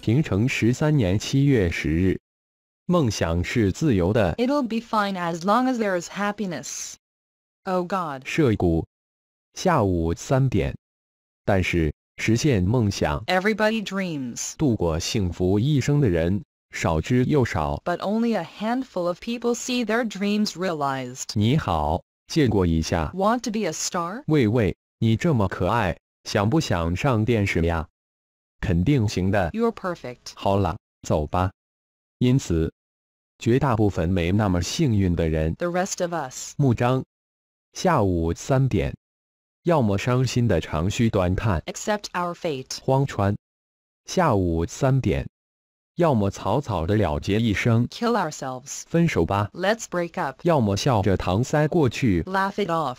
平成十三年七月十日，梦想是自由的。It'll be fine as long as there is happiness. Oh God. 涉谷，下午三点。但是实现梦想，Everybody dreams. 度过幸福一生的人，少之又少。But only a handful of people see their dreams realized. Want to be a star? 喂喂，你这么可爱，想不想上电视呀？肯定行的。You're perfect. 好了，走吧。因此，绝大部分没那么幸运的人。The rest of us. 木章，下午三点。要么伤心的长吁短叹。Accept our fate. 荒川，下午三点。要么草草的了结一生，k i l l ourselves，分手吧。l e break t s up，要么笑着搪塞过去，Laugh it off。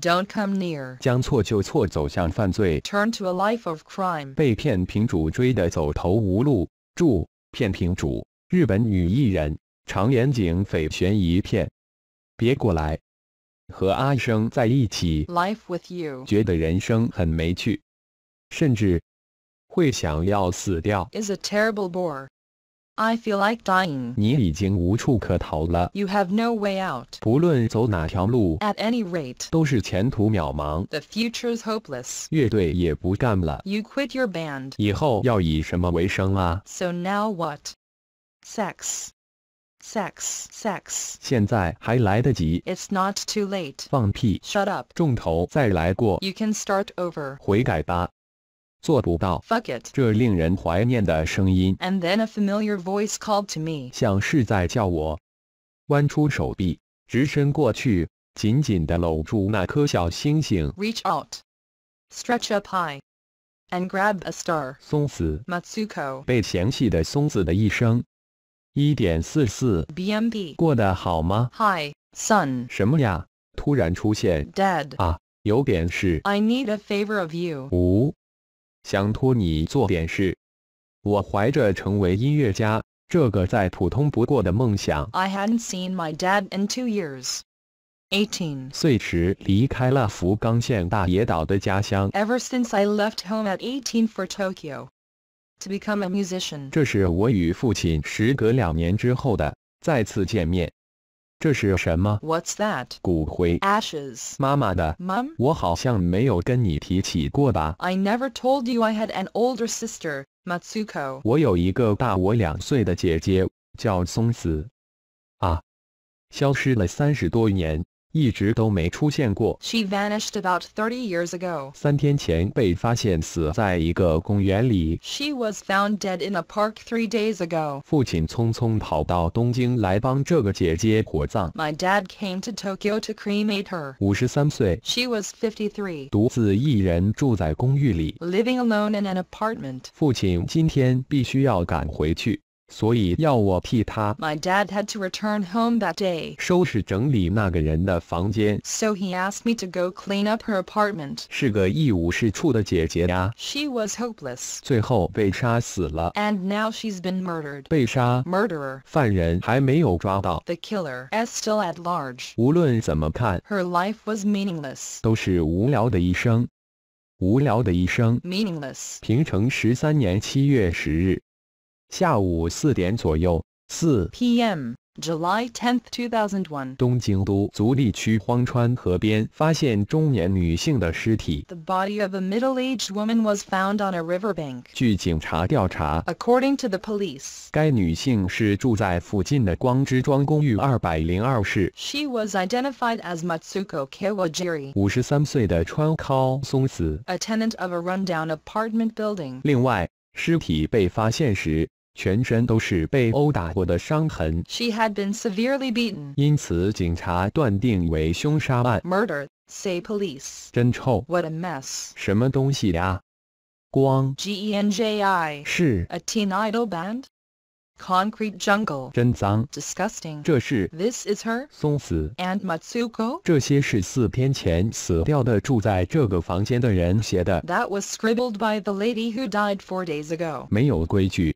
Don't come near。将错就错，走向犯罪。Turn to a life of crime。被骗平主追得走投无路。注：骗平主，日本女艺人，长脸警匪悬疑片。别过来。和阿生在一起，Life with you。觉得人生很没趣，甚至。Is a terrible bore. I feel like dying. You have no way out. At any rate，都是前途渺茫，the future's hopeless. You quit your band. So now what? Sex. Sex, sex. It's not too late. Shut up. You can start over. 悔改吧。Fuck 做不到。Fuck it！这令人怀念的声音。And then a familiar voice called to me，像是在叫我。弯出手臂，直伸过去，紧紧地搂住那颗小星星。Reach out, stretch up high, and grab a star。松子，Matsuko，被嫌弃的松子的一生。一点四四，BMB，过得好吗？Hi, son。什么呀？突然出现。Dad。啊，有点事。I need a favor of you。五。想托你做点事。我怀着成为音乐家这个再普通不过的梦想。I hadn't seen my dad in two years. Eighteen 岁时离开了福冈县大野岛的家乡。Ever since I left home at eighteen for Tokyo to become a musician，这是我与父亲时隔两年之后的再次见面。这是什么？What's that？骨灰。Ashes。妈妈的。Mum。我好像没有跟你提起过吧？I never told you I had an older sister, Matsuko。我有一个大我两岁的姐姐，叫松子。啊，消失了三十多年。She vanished about thirty years ago. she was found dead in a park three days ago. my dad came to Tokyo to cremate her. She was fifty-three. Living alone in an apartment. 父亲今天必须要赶回去。所以要我替他 My dad had to return home that day. 收拾整理那个人的房间 So he asked me to go clean up her apartment. She was hopeless. And now she's been murdered. 被杀 Murderer. 犯人还没有抓到 The killer is still at large. 无论怎么看 Her life was meaningless. 都是无聊的一生无聊的一生 Meaningless. 平成十三年七月十日下午四点左右，四 p.m. July 10, 2001，东京都足立区荒川河边发现中年女性的尸体。The body of a middle-aged woman was found on a riverbank. 据警察调查，According to the police，该女性是住在附近的光之庄公寓二百零二室。She was identified as Matsuko Kawajiri，五十三岁的川尻松子，a tenant of a rundown apartment building. 另外，尸体被发现时。全身都是被殴打过的伤痕。She had been severely beaten. 因此，警察断定为凶杀案。Murder, say police. 真臭。What a mess. 什么东西呀？光。G E N J I. 是。A teen idol band. Concrete jungle. 真脏。Disgusting. 这是。This is her. 松死。And Matsuko. 这些是四天前死掉的住在这个房间的人写的。That was scribbled by the lady who died four days ago. 没有规矩。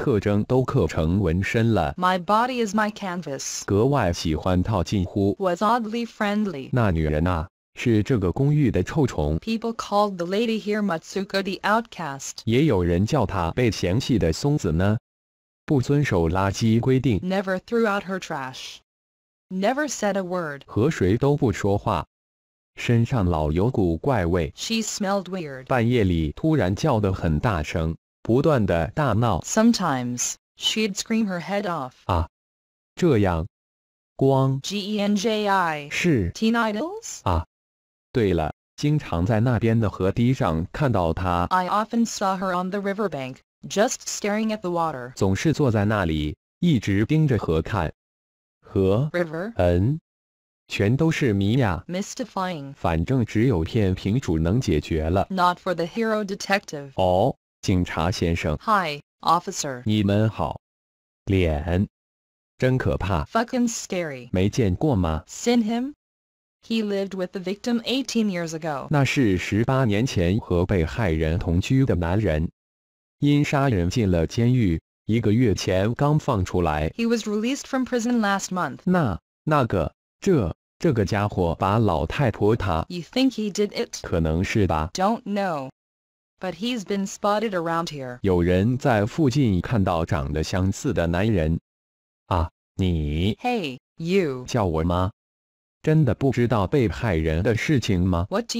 特征都刻成纹身了。My body is my canvas。格外喜欢套近乎。Was oddly friendly。那女人啊，是这个公寓的臭虫。People called the lady here Matsuko the outcast。也有人叫她被嫌弃的松子呢。不遵守垃圾规定。Never threw out her trash。Never said a word。和谁都不说话。身上老有股怪味。She smelled weird。半夜里突然叫得很大声。Sometimes she she'd scream her head off. 啊，这样，光 ah, G E N J I 是 Teen Idols I often saw her on the riverbank, just staring at the water. 总是坐在那里，一直盯着河看。河 River 嗯，全都是谜呀。Mystifying，反正只有片平鼠能解决了。Not for the hero detective. 哦。Hi, officer. 你们好。脸，真可怕。Fucking scary. 没见过吗？Seen him? He lived with the victim 18 years ago. 那是十八年前和被害人同居的男人，因杀人进了监狱，一个月前刚放出来。He was released from prison last month. 那那个这。这个家伙把老太婆他，You think he did it? 可能是吧。Don't know but he's been spotted around here. 有人在附近看到长得相似的男人。啊，你 Hey, you. What do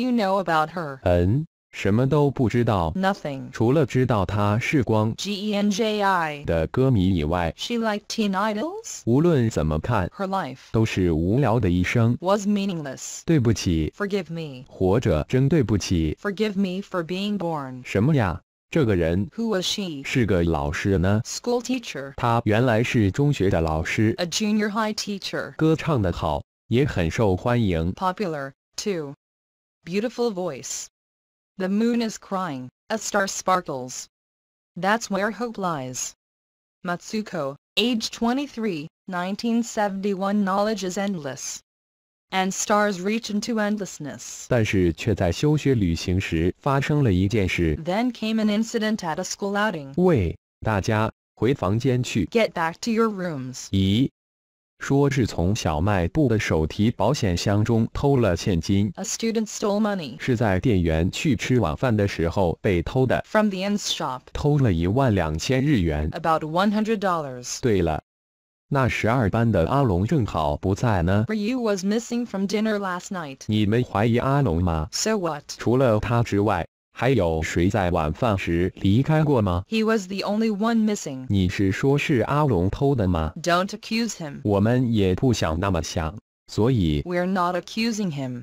you know about her? 嗯，什么都不知道，nothing。除了知道她是光 G E N J I 的歌迷以外，she liked teen idols。无论怎么看，her life 都是无聊的一生，was meaningless。对不起，forgive me。活着真对不起，forgive me for being born。什么呀？这个人 Who was she？是个老师呢，school teacher。她原来是中学的老师，a junior high too. Beautiful voice。the moon is crying, a star sparkles. That's where hope lies. Matsuko, age 23, 1971 Knowledge is endless. And stars reach into endlessness. Then came an incident at a school outing. Get back to your rooms. 咦，说是从小卖部的手提保险箱中偷了现金。A student stole money. 是在店员去吃晚饭的时候被偷的。From the inn's shop. 偷了一万两千日元。About one hundred dollars. 对了，那十二班的阿龙正好不在呢。w e r you was missing from dinner last night? 你们怀疑阿龙吗？So what? 除了他之外。He was the only one do not accuse him。我们也不想那么想，所以 We're not accusing him. We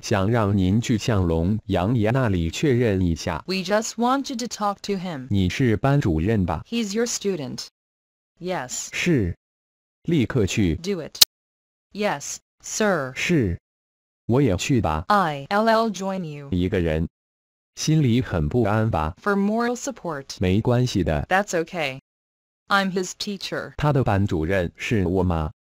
just want you to talk to him. He's your student. sir. ityes it。Yes, sir。是。我也去吧。I'll join you。一个人。心里很不安吧？For moral support，没关系的。That's okay. I'm his teacher. 他的班主任是我吗？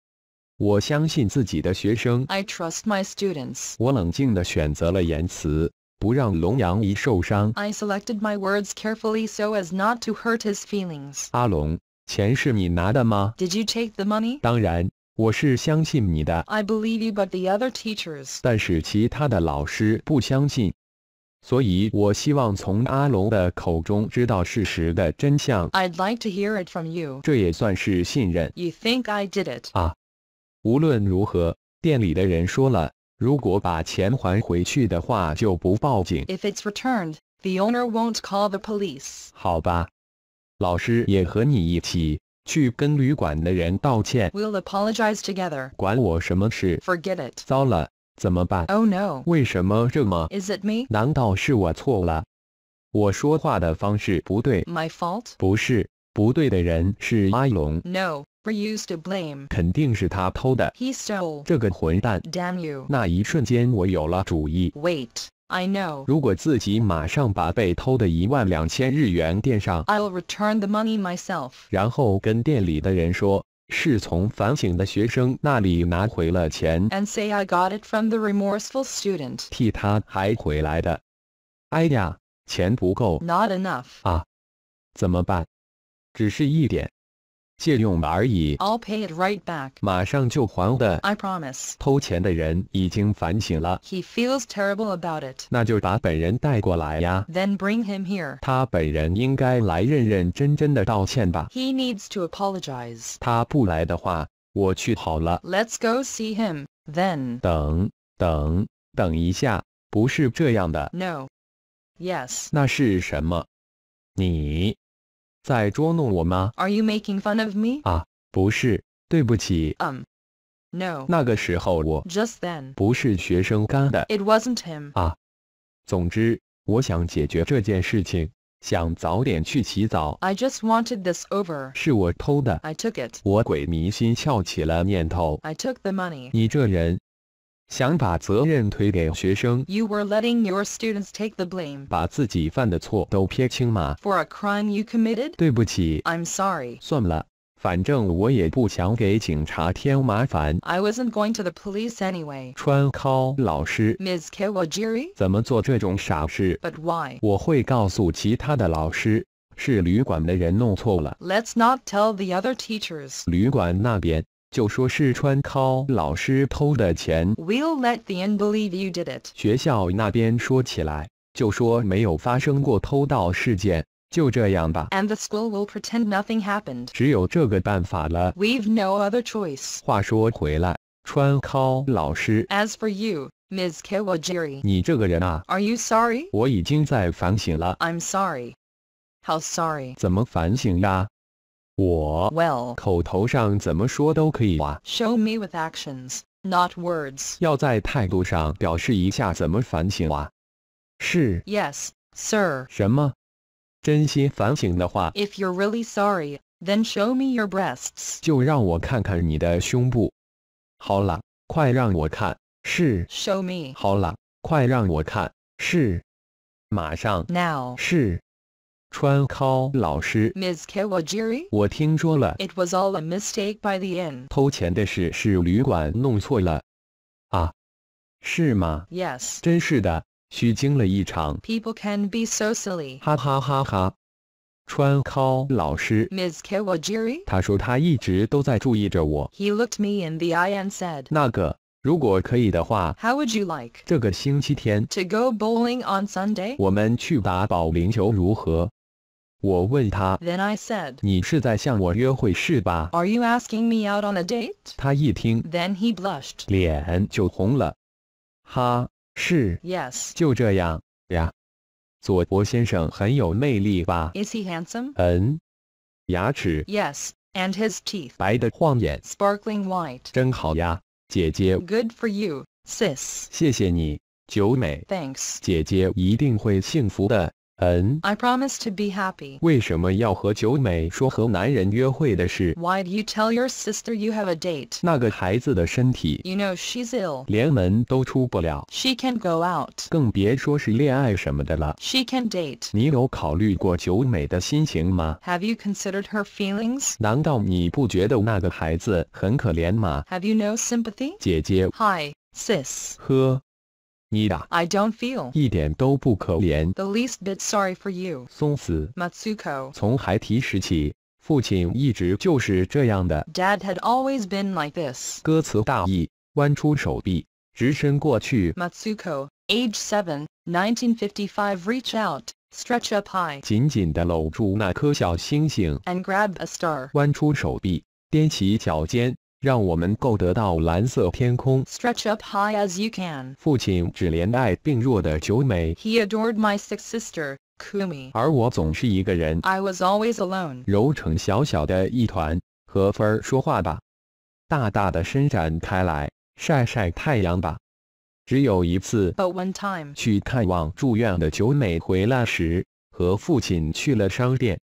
我相信自己的学生。I trust my students. 我冷静地选择了言辞，不让龙阳一受伤。I selected my words carefully so as not to hurt his feelings. 阿龙，钱是你拿的吗？Did you take the money? 当然，我是相信你的。I believe you, but the other teachers. 但是其他的老师不相信。所以我希望从阿龙的口中知道事实的真相。I'd like to hear it from you。这也算是信任。You think I did it？啊，无论如何，店里的人说了，如果把钱还回去的话，就不报警。If it's returned, the owner won't call the police。好吧，老师也和你一起。去跟旅馆的人道歉。We'll apologize together。管我什么事？Forget it。糟了，怎么办？Oh no！为什么这么？Is it me？难道是我错了？我说话的方式不对。My fault？不是，不对的人是阿龙。No。Reuse to blame，肯定是他偷的。He stole. 这个混蛋。Damn 这个混蛋。Damn you！那一瞬间，我有了主意。Wait，I know。如果自己马上把被偷的一万两千日元垫上，I'll return the money myself。然后跟店里的人说，是从反省的学生那里拿回了钱，替他还回来的。哎呀，钱不够，not enough 啊，怎么办？只是一点。借用而已。I'll pay it right back. promise. He feels terrible about it. Then bring him here. He needs to apologize. let us go see him Then, Yes. then。等等等一下，不是这样的。No。Yes。那是什么？你。are you making fun of me? Um, no. 那个时候我 just then 不是学生干的。It wasn't him. 啊，总之，我想解决这件事情，想早点去洗澡。I just wanted this over. 是我偷的。I took it. 我鬼迷心窍起了念头。I took the money. 你这人想把责任推给学生，You were letting your students take the blame. For a crime you committed. i am sorry. sorry，算了，反正我也不想给警察添麻烦。I wasn't going to the police anyway。川尻老师，Ms. Kawajiri，怎么做这种傻事？But why？我会告诉其他的老师，是旅馆的人弄错了。Let's not tell the other teachers。旅馆那边。就说是川尻老师偷的钱。We'll let the end believe you did it。学校那边说起来，就说没有发生过偷盗事件，就这样吧。And the school will pretend nothing happened。只有这个办法了。We've no other choice。话说回来，川尻老师。As for you, Ms. Kawajiri，你这个人啊。Are you sorry? sorry？我已经在反省了。I'm sorry. How sorry? sorry？怎么反省呀？我 well 口头上怎么说都可以啊。Show me with actions, not words. 要在态度上表示一下怎么反省啊？是 Yes, sir. 什么？真心反省的话，If you're really sorry, then show me your breasts. 就让我看看你的胸部。好了，快让我看。是 Show me. 好了，快让我看。是。马上 Now 是川尻老师，Ms. Kawajiri，我听说了。It was all a mistake by the inn。偷钱的事是旅馆弄错了。啊，是吗？Yes。真是的，虚惊了一场。People can be so silly。哈哈哈哈。川尻老师，Ms. Kawajiri，他说他一直都在注意着我。He looked me in the eye and said，那个。如果可以的话，How would you like 这个星期天 to go bowling on Sunday？我们去打保龄球如何？我问他，你是在向我约会是吧？他一听，脸就红了。哈，是，y e s 就这样呀。佐伯先生很有魅力吧？嗯，牙齿。Yes，and his teeth 白的晃眼，Sparkling white，真好呀，姐姐。Good for you, sis。谢谢你，久美。Thanks。姐姐一定会幸福的。嗯。I promise to be happy. Why do you tell your sister you have a date? you know she's ill. She can can't go out. She can date. Have you considered her feelings? Have you no sympathy? Hi, sis. 呵。你 feel 一点都不可怜。松子，松子，从孩提时起，父亲一直就是这样的。歌词大意：弯出手臂，直伸过去。松 c h out, stretch up high. 紧紧地搂住那颗小星星，弯出手臂，踮起脚尖。让我们够得到蓝色天空。Stretch up high as you can。父亲只怜爱病弱的九美。He adored my sick sister Kumi。而我总是一个人。I was always alone。揉成小小的一团，和芬儿说话吧。大大的伸展开来，晒晒太阳吧。只有一次。But one time。去看望住院的九美回来时，和父亲去了商店。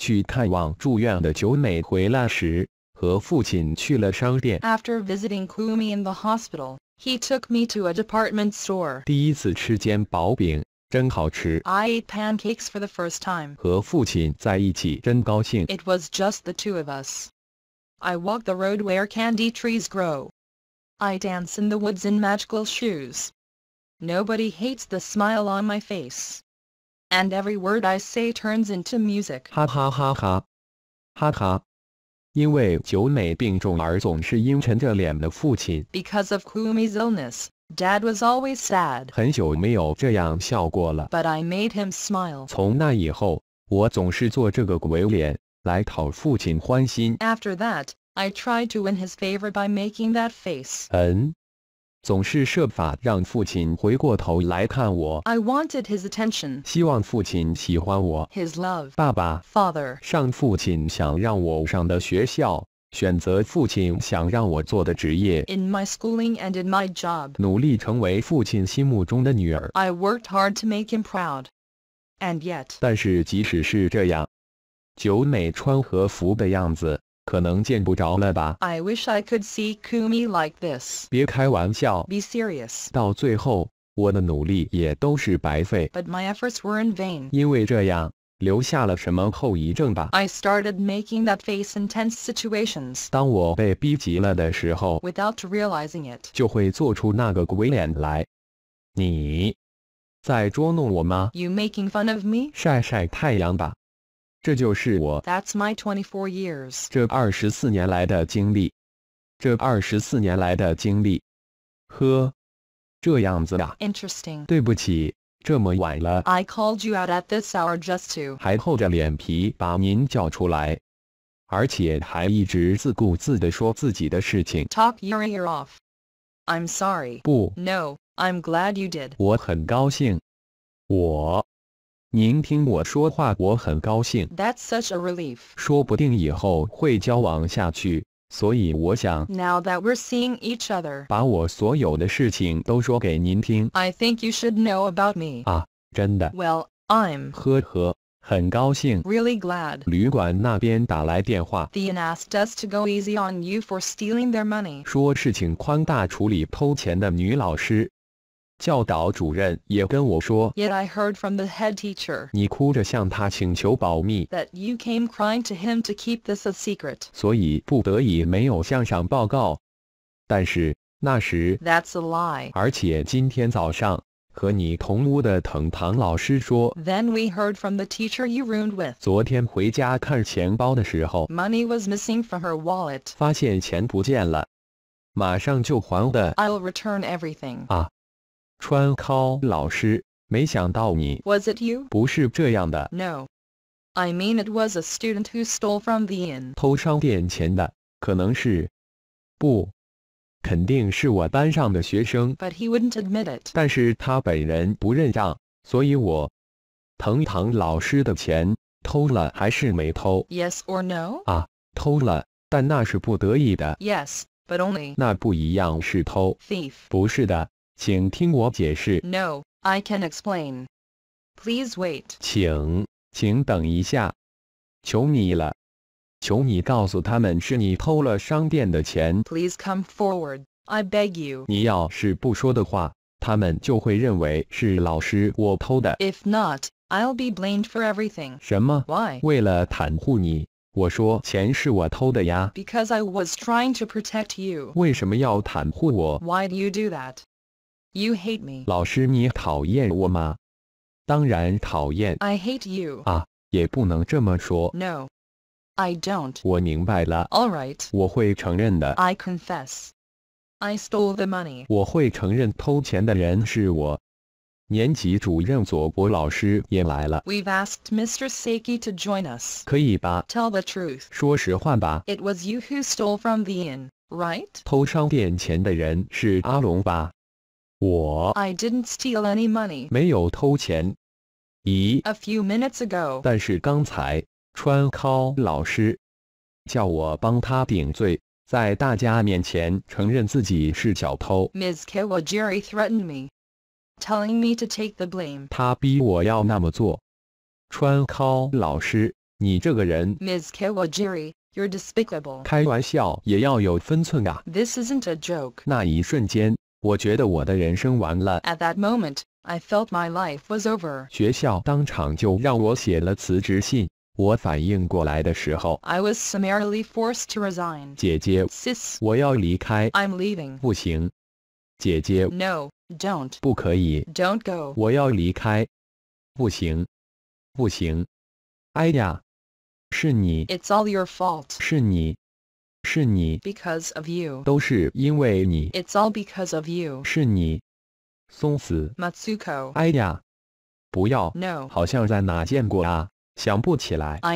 去看望住院的九美回来时。After visiting Kumi in the hospital, he took me to a department store. 第一次吃煎薄饼，真好吃。I ate pancakes for the first time. 和父亲在一起真高兴。It was just the two of us. I walk the road where candy trees grow. I dance in the woods in magical shoes. Nobody hates the smile on my face. And every word I say turns into music. Ha ha ha ha. Ha ha. 因为久美病重而总是阴沉着脸的父亲。Because of Kumi's illness, Dad was always sad. 很久没有这样笑过了。But I made him smile. 从那以后，我总是做这个鬼脸来讨父亲欢心。After that, I tried to win his favor by making that face. 嗯，总是设法让父亲回过头来看我。I wanted his attention. 希望父亲喜欢我。His love. 爸爸上父亲想让我上的学校。选择父亲想让我做的职业。In my schooling and in my job，努力成为父亲心目中的女儿。I worked hard to make him proud, and yet，但是即使是这样，久美穿和服的样子，I wish I could see Kumi like this。别开玩笑，Be serious。到最后，我的努力也都是白费。But my efforts were in vain。因为这样。留下了什么后遗症吧？I started making that face in intense situations。当我被逼急了的时候，without realizing it，就会做出那个鬼脸来。你在捉弄我吗？You making fun of me？晒晒太阳吧。这就是我 That's my 24 years 这二十四年来的经历，这二十四年来的经历。呵，这样子呀。Interesting 对不起，这么晚了 called you out at this hour just to 还厚着脸皮把您叫出来，而且还一直自顾自地说自己的事情。talk your ear off. I'm sorry. 不，No, I'm glad you did. 我很高兴。我您听我说话，我很高兴。That's such a Now that we're seeing each I think you should know about me。啊，真的。Well, Really I'm。呵呵，很高兴。Really glad。旅馆那边打来电话。They asked us to go easy on you for stealing their money。说事情宽大处理偷钱的女老师。教导主任也跟我说，Yet I heard from the head teacher that you came crying to him to keep this a secret，所以不得已没有向上报告。但是那时，That's a lie，而且今天早上。和你同屋的藤堂老师说，Then we heard from the teacher you roomed with。昨天回家看钱包的时候，Money was missing from her wallet。发现钱不见了，马上就还的。I'll return everything。啊，川尻老师，没想到你 Was it you？不是这样的 No, I mean it was a student who stole from the inn. 偷商店钱的可能是不，肯定是我班上的学生。But he wouldn't admit it. 但是他本人不认账，所以我藤堂老师的钱偷了还是没偷？Yes or no？啊，偷了，但那是不得已的。Yes, but only 那不一样是偷 Thief. 不是的。no, I can explain. Please wait. 请，请等一下，求你了，求你告诉他们是你偷了商店的钱。Please come forward. I beg you. 你要是不说的话，他们就会认为是老师我偷的。If not, I'll be blamed for everything. 什么？Why？为了袒护你，我说钱是我偷的呀。Because I was trying to protect you. 为什么要袒护我？Why do you do that? You hate me. 老师，你讨厌我吗？当然讨厌。I hate you. 啊，也不能这么说。No, I don't. 我明白了。All right. 我会承认的。I confess. I stole the money. 我会承认偷钱的人是我。年级主任佐伯老师也来了。We've asked Mr. Seki to join us. 可以吧？Tell the truth. 说实话吧。It was you who stole from the inn, right? 偷商店钱的人是阿龙吧？我 I didn't steal any money. 没有偷钱。咦 A few minutes ago. 但是刚才川尻老师叫我帮他顶罪，在大家面前承认自己是小偷。Ms. Kawajiri threatened me, telling me to take the blame. 他逼我要那么做。川尻老师，你这个人。Ms. Kawajiri, you're despicable. 开玩笑也要有分寸啊。This isn't a joke. 那一瞬间。我觉得我的人生完了。At that moment, I felt my life was over. 学校当场就让我写了辞职信。我反应过来的时候，I was summarily forced to resign. 姐姐，Sis，我要离开。I'm leaving. 不行，姐姐，No, don't. 不可以，Don't go. 我要离开。不行，不行。哎呀，是你。It's all your fault. 是你。because of you, it's all because of you. Matsuko. 哎呀，不要。No. I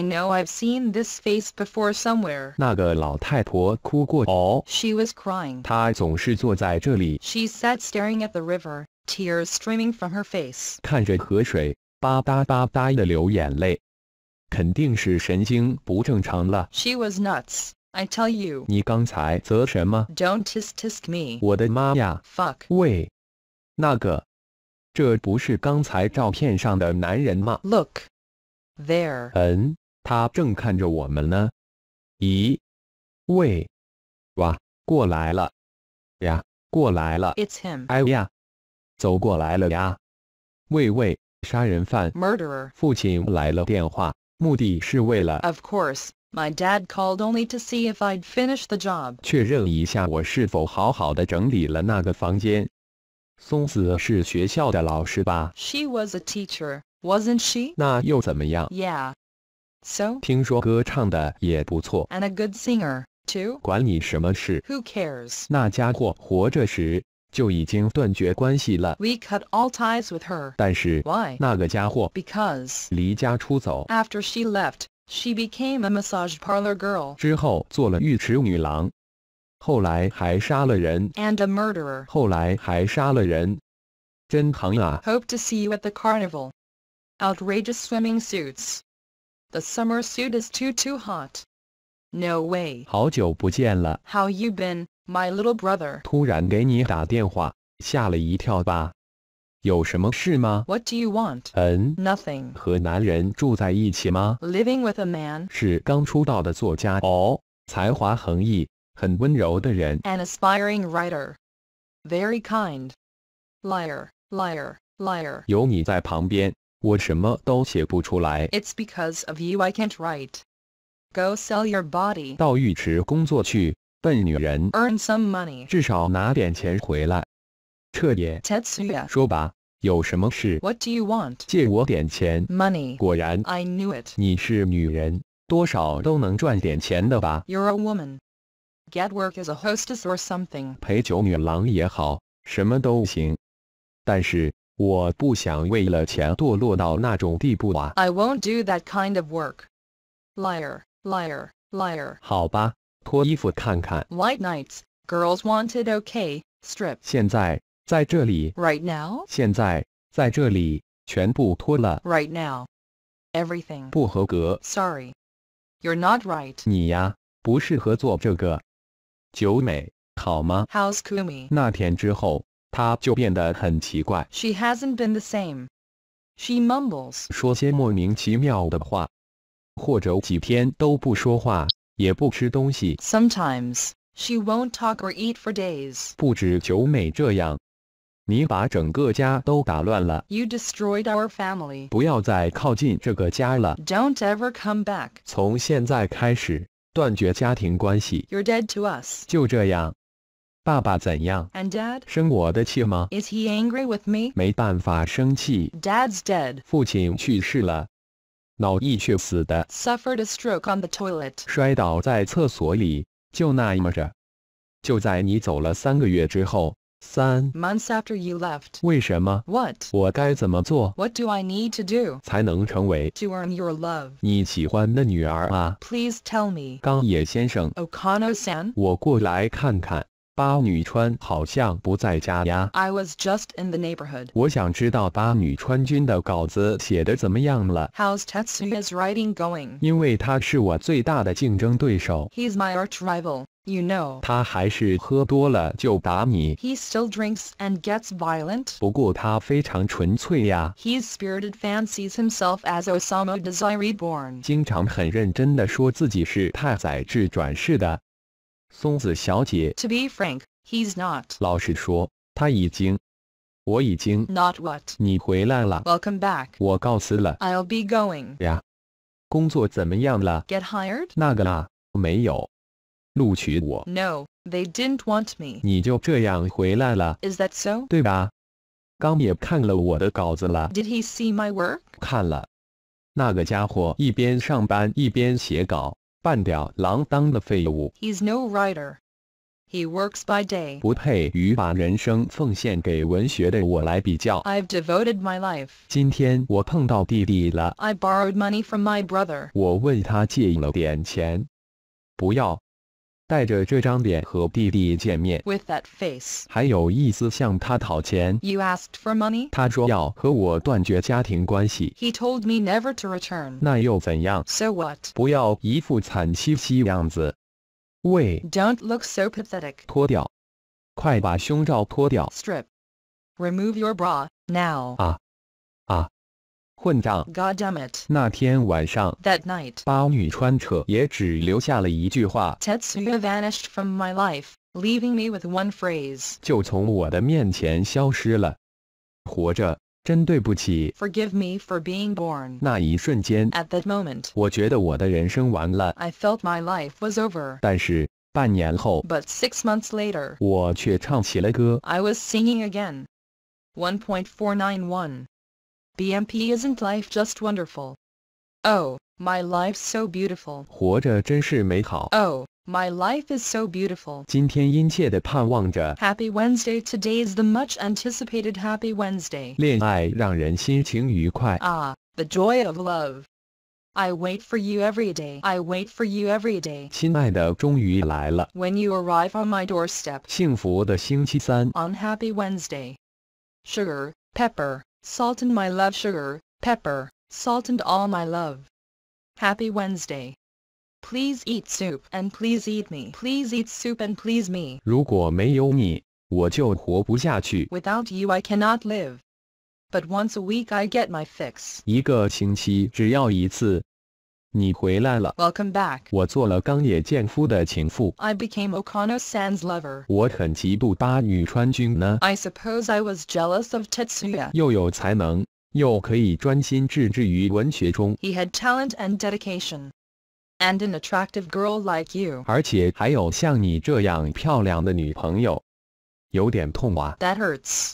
know I've seen this face before somewhere. She was crying. 她总是坐在这里。She sat staring at the river, tears streaming from her face. face，看着河水，吧嗒吧嗒的流眼泪，肯定是神经不正常了，She was nuts。I tell you. 你刚才则什么？Don't tisk tisk me. 我的妈呀！Fuck. 喂，那个，这不是刚才照片上的男人吗？Look, there. 嗯，他正看着我们呢。咦，喂，哇，过来了呀，过来了。It's him. 哎呀，走过来了呀。喂喂，杀人犯，murderer，父亲来了电话，目的是为了。Of course. My dad called only to see if I'd finish the job. She was a teacher, wasn't she? Yeah. So? 听说歌唱的也不错。And a good singer, too. Who cares? 那家伙活着时就已经断绝关系了。We cut all ties with her. 但是 why? 那个家伙 because After she left. She became a massage parlor girl. And a murderer. Hope to see you at the carnival. Outrageous swimming suits. The summer suit is too too hot. No way. How you been, my little brother? 突然给你打电话，吓了一跳吧。what do you want? Nothing. living with a man? An aspiring writer, very kind. Liar, liar, liar. It's because of you I can't write. Go sell your body. 到浴池工作去，笨女人。Earn some money. 至少拿点钱回来。彻也。Tetsuya，说吧，有什么事？What do you want? want？借我点钱。Money。果然，I knew it. it。你是女人，多少都能赚点钱的吧？You're a woman. Get work as a hostess or something. 陪酒女郎也好，什么都行。但是我不想为了钱堕落到那种地步啊。I won't do that kind of work. Liar, liar, liar. 好吧，脱衣服看看。White nights, girls wanted, okay, strip. 现在 everything. now 现在在这里全部脱了 right now，现在，在这里，全部脱了，right you 不合格，Sorry。You're not right。你呀，不适合做这个。九美，好吗？How's Kumi？那天之后，她就变得很奇怪。She hasn't been the same. She sometimes she won't talk or eat for days。不止九美这样，你把整个家都打乱了。You destroyed our family. do not ever come back。从现在开始，断绝家庭关系。You're dead to us。就这样。爸爸怎样？And Dad Is he angry with me？没办法生气。Dad's dead。父亲去世了，脑溢血死的。Suffered a stroke on the toilet。摔倒在厕所里，就那么着。就在你走了三个月之后，三 months after you left. 为什么 What 我该怎么做 What do I need to do 才能成为 to earn your love? 你喜欢的女儿啊？Please tell me. 冈野先生，Okano-san, 我过来看看。八女川好像不在家呀。I was just in the neighborhood. 我想知道八女川君的稿子写的怎么样了，How's Tetsuya's writing going? 因为他是我最大的竞争对手。He's my arch rival. You know. he still drinks and gets violent. He's spirited fancies himself as Osama Dazai reborn. to be frank, he's not. not what. Welcome back. i will be going. Get hired? 那个啊，没有。录取我。No, they didn't want me. Is that so? 对吧？刚也看了我的稿子了。Did he see my work? 看了。那个家伙一边上班一边写稿，半吊郎当的废物。He's no writer. He works by day. 不配与把人生奉献给文学的我来比较。I've devoted my life. 今天我碰到弟弟了。I borrowed money from my brother. 我问他借了点钱。不要，带着这张脸和弟弟见面，with that face，还有意思向他讨钱，you asked for money，他说要和我断绝家庭关系，he told me never to return，那又怎样？so what？不要一副惨兮兮样子。喂，don't look so pathetic，脱掉，快把胸罩脱掉，strip，remove your bra now，啊，啊。God damn it! That it！那天晚上，That Tetsuya vanished from my life, leaving me with one phrase. phrase，就从我的面前消失了。活着，真对不起。Forgive me for being born。那一瞬间，At that moment，我觉得我的人生完了。I felt my life was over。但是。半年后，But six months later，我却唱起了歌。I was singing again. 1.491 BMP isn't life just wonderful? Oh, my life's so beautiful. Oh, my life is so beautiful. Happy Wednesday. Today is the much anticipated Happy Wednesday. Ah, the joy of love. I wait for you every day. I wait for you every When you arrive on my doorstep. On Happy Wednesday. Sugar, pepper, Salt and my love sugar, pepper, salt and all my love. Happy Wednesday. Please eat soup and please eat me. Please eat soup and please me. Without you I cannot live. But once a week I get my fix. 一个星期只要一次，你回来了。Welcome I became Okano-san's lover. I suppose I was jealous of Tetsuya. He had talent and dedication. And an attractive girl like you. That hurts.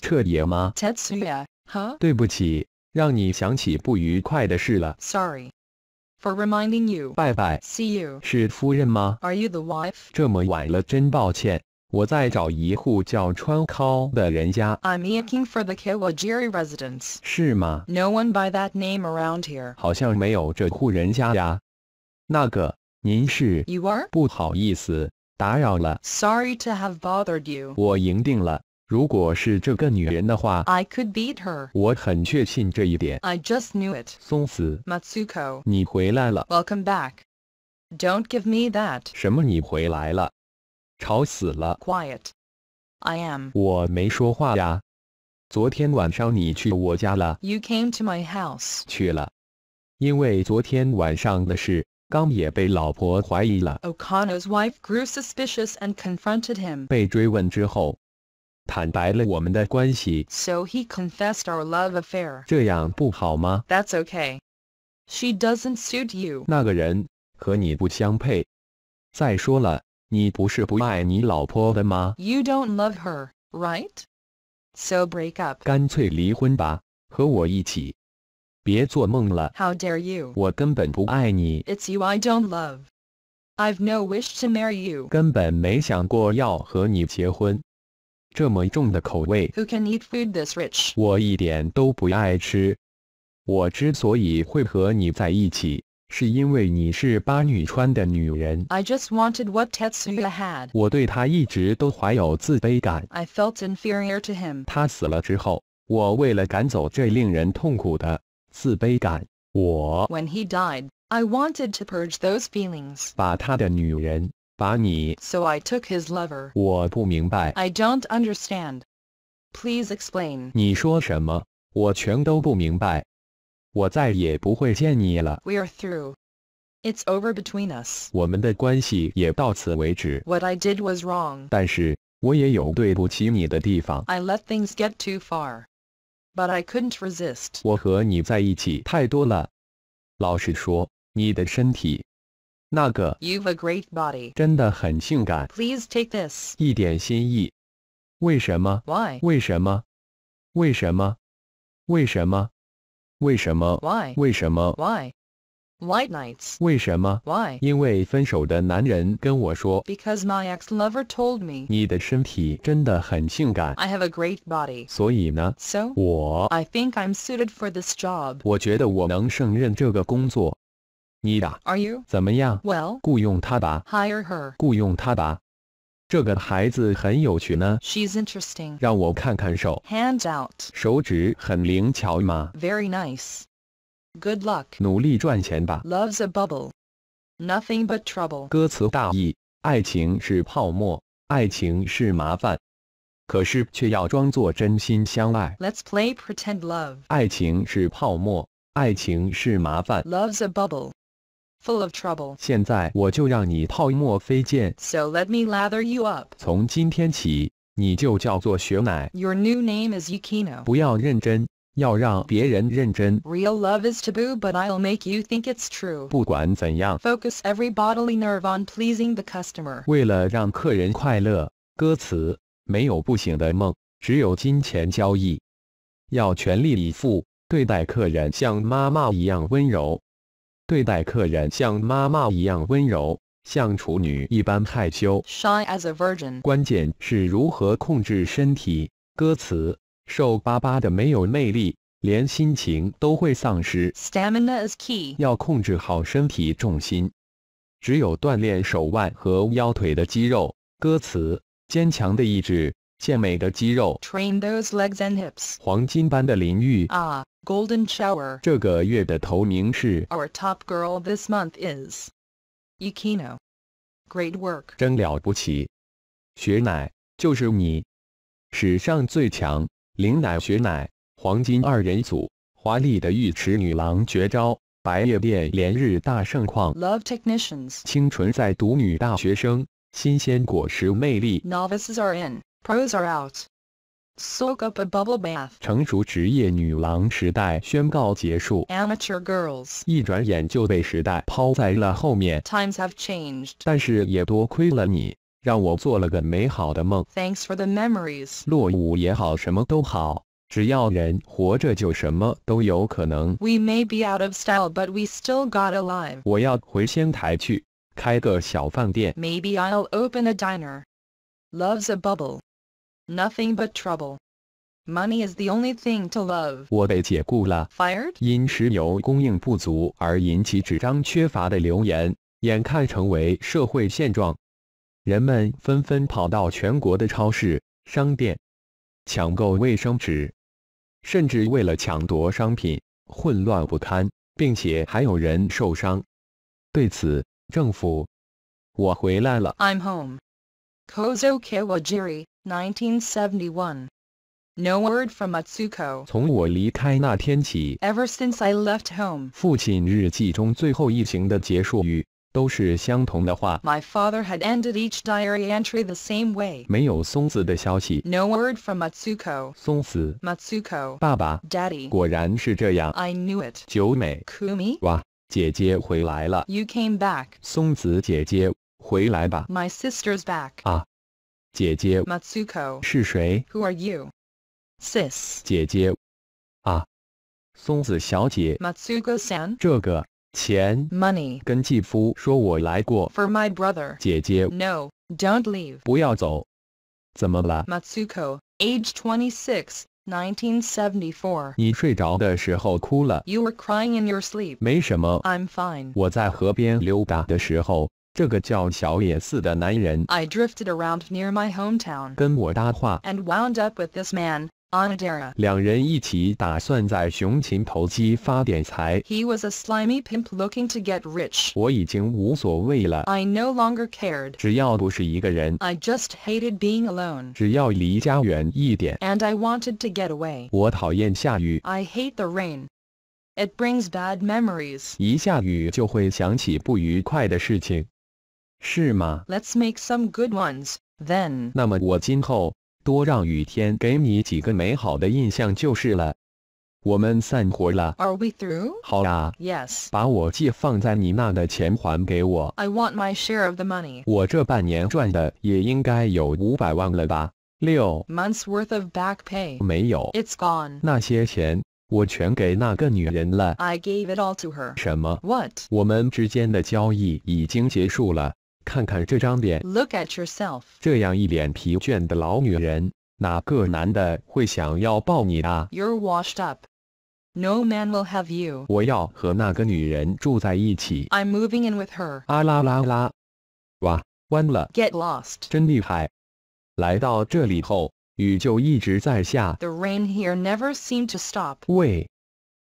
Sorry for reminding you. bye bye. See you. Are you the wife? 这么晚了，真抱歉。我在找一户叫川尻的人家。I'm looking for the Kawajiri residence. No one by that name around here. You are. 不好意思，打扰了。Sorry to have bothered you. 我赢定了。如果是这个女人的话，I could beat her。我很确信这一点。I just knew it。松子，Matsuko，你回来了。Welcome back。Don't give me that。什么？你回来了？吵死了。Quiet。I am。我没说话呀。昨天晚上你去我家了？You came to my house。去了，因为昨天晚上的事。刚也被老婆怀疑了。O'Connor's wife grew suspicious and confronted him。被追问之后，坦白了我们的关系。So he confessed our love affair. That's okay. She doesn't suit you. you do don't love her, right? So break up. 干脆离婚吧，和我一起。别做梦了。How dare you? 我根本不爱你。It's you I don't love. I've no wish to marry you. 根本没想过要和你结婚。这么重的口味，我一点都不爱吃。我之所以会和你在一起，是因为你是八女川的女人。我对他一直都怀有自卑感。他死了之后，我为了赶走这令人痛苦的自卑感，我把他的女人。So I took his lover. I do don't understand. Please explain. 你说什么？我全都不明白。我再也不会见你了。We are through. It's over between us. 我们的关系也到此为止。What I did was wrong. 但是我也有对不起你的地方。I let things get too far. But I couldn't resist. 我和你在一起太多了。老实说，你的身体 you have a great body. Please take this White nights 为什么 why 因为分手的男人跟我说 because 我 I think I'm suited for this job. 我觉得我能胜任这个工作。are you? Well, hire her. interesting. hands. out. luck. you？怎么样？Well，雇佣他吧。Hire her。雇佣他吧。这个孩子很有趣呢。She's interesting。让我看看手。Hand out。手指很灵巧吗？Very nice。Good Loves a bubble. Nothing but trouble. let us play pretend love. Love's a bubble。full of trouble. 现在我就让你泡沫飞溅。So let me lather you up. Your new name is Yukino. Real love is taboo, but I'll make you think it's true. focus every bodily nerve on pleasing the customer. 为了让客人快乐，歌词没有不醒的梦，只有金钱交易。要全力以赴对待客人，像妈妈一样温柔。对待客人像妈妈一样温柔，像处女一般害羞。Shy as a virgin。关键是如何控制身体。歌词：瘦巴巴的没有魅力，连心情都会丧失。Stamina is key。要控制好身体重心，只有锻炼手腕和腰腿的肌肉。歌词：坚强的意志。健美的肌肉，Train those legs and hips。黄金般的淋浴啊，Golden shower。这个月的头名是，Our top girl this month is Yukino。Great work，真了不起。雪乃就是你，史上最强。林乃雪乃，黄金二人组，华丽的浴池女郎绝招，白夜店连日大盛况。Love technicians，清纯在读女大学生，新鲜果实魅力。Novices are in。Pros are out. Soak up a bubble bath. 成熟职业女郎时代宣告结束。Amateur girls 一转眼就被时代抛在了后面。Times have changed，但是也多亏了你，让我做了个美好的梦。Thanks for the memories。落伍也好，什么都好，只要人活着就什么都有可能。We may be out of style, but we still got alive。我要回仙台去开个小饭店。Maybe I'll open a diner. Loves a bubble. Nothing but trouble. Money is the only thing to love. 我被解雇了，fired. 因石油供应不足而引起纸张缺乏的流言，眼看成为社会现状。人们纷纷跑到全国的超市、商店抢购卫生纸，甚至为了抢夺商品，混乱不堪，并且还有人受伤。对此，政府，我回来了，I'm home. Kozo Kawagiri. 1971. No word from Matsuko. Atsuko. Ever since I left home. 父亲日记中最后一行的结束语都是相同的话. My father had ended each diary entry the same way. No word from Matsuko. Matsuko. 爸爸. Daddy. 果然是这样. I knew it. 久美. Kumi. 哇，姐姐回来了. You came back. 松子姐姐回来吧. My sister's back. 啊.姐姐 Matsuko 是谁？Who are you? Sis 姐姐啊，松子小姐 Matsuko-san 这个钱 money 跟继夫说我来过 for my brother 姐姐 No, don't leave 不要走，怎么了 Matsuko, age twenty six, nineteen seventy four 你睡着的时候哭了 You were crying in your sleep 没什么 I'm fine 我在河边溜达的时候这个叫小野寺的男人，I drifted around near my hometown, and wound up with this man, man。Onodera. 两人一起打算在熊琴投机发点财。He was a slimy pimp looking to get rich. 我已经无所谓了。I no longer cared. 只要不是一个人。I just hated being alone. 只要离家远一点。And I wanted to get away. 我讨厌下雨。I hate the rain. It brings bad memories. 一下雨就会想起不愉快的事情。let us make some good ones, then. 那么我今后多让雨天给你几个美好的印象就是了。我们散伙了。Are we through? 好啦。Yes. 把我寄放在你那的钱还给我。I want my share of the money. 我这半年赚的也应该有五百万了吧？六。Months worth of back pay. 没有。It's gone. 那些钱我全给那个女人了。I gave it all to her. 什么？What? 我们之间的交易已经结束了。看看这张脸，Look at yourself。这样一脸疲倦的老女人，哪个男的会想要抱你啊？You're washed up. No man will have you 我要和那个女人住在一起 i am moving in with her. lost. 真厉害。来到这里后，雨就一直在下。The rain here never seemed to stop. 喂。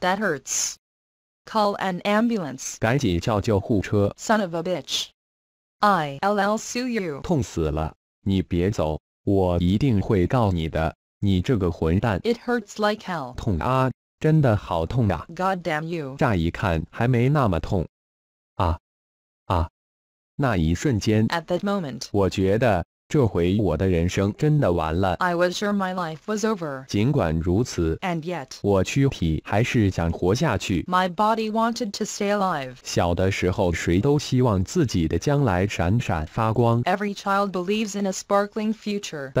That hurts. Call an ambulance. Son of a bitch. I will sue you. 痛死了！你别走，我一定会告你的，你这个混蛋。It hurts like hell. 痛啊！真的好痛啊！God damn you！乍一看还没那么痛，啊，啊！那一瞬间，At that moment, 我觉得。这回我的人生真的完了。I was sure my life was over. and yet, my body wanted to stay alive. 小的时候，谁都希望自己的将来闪闪发光。Every child believes in a sparkling future.，then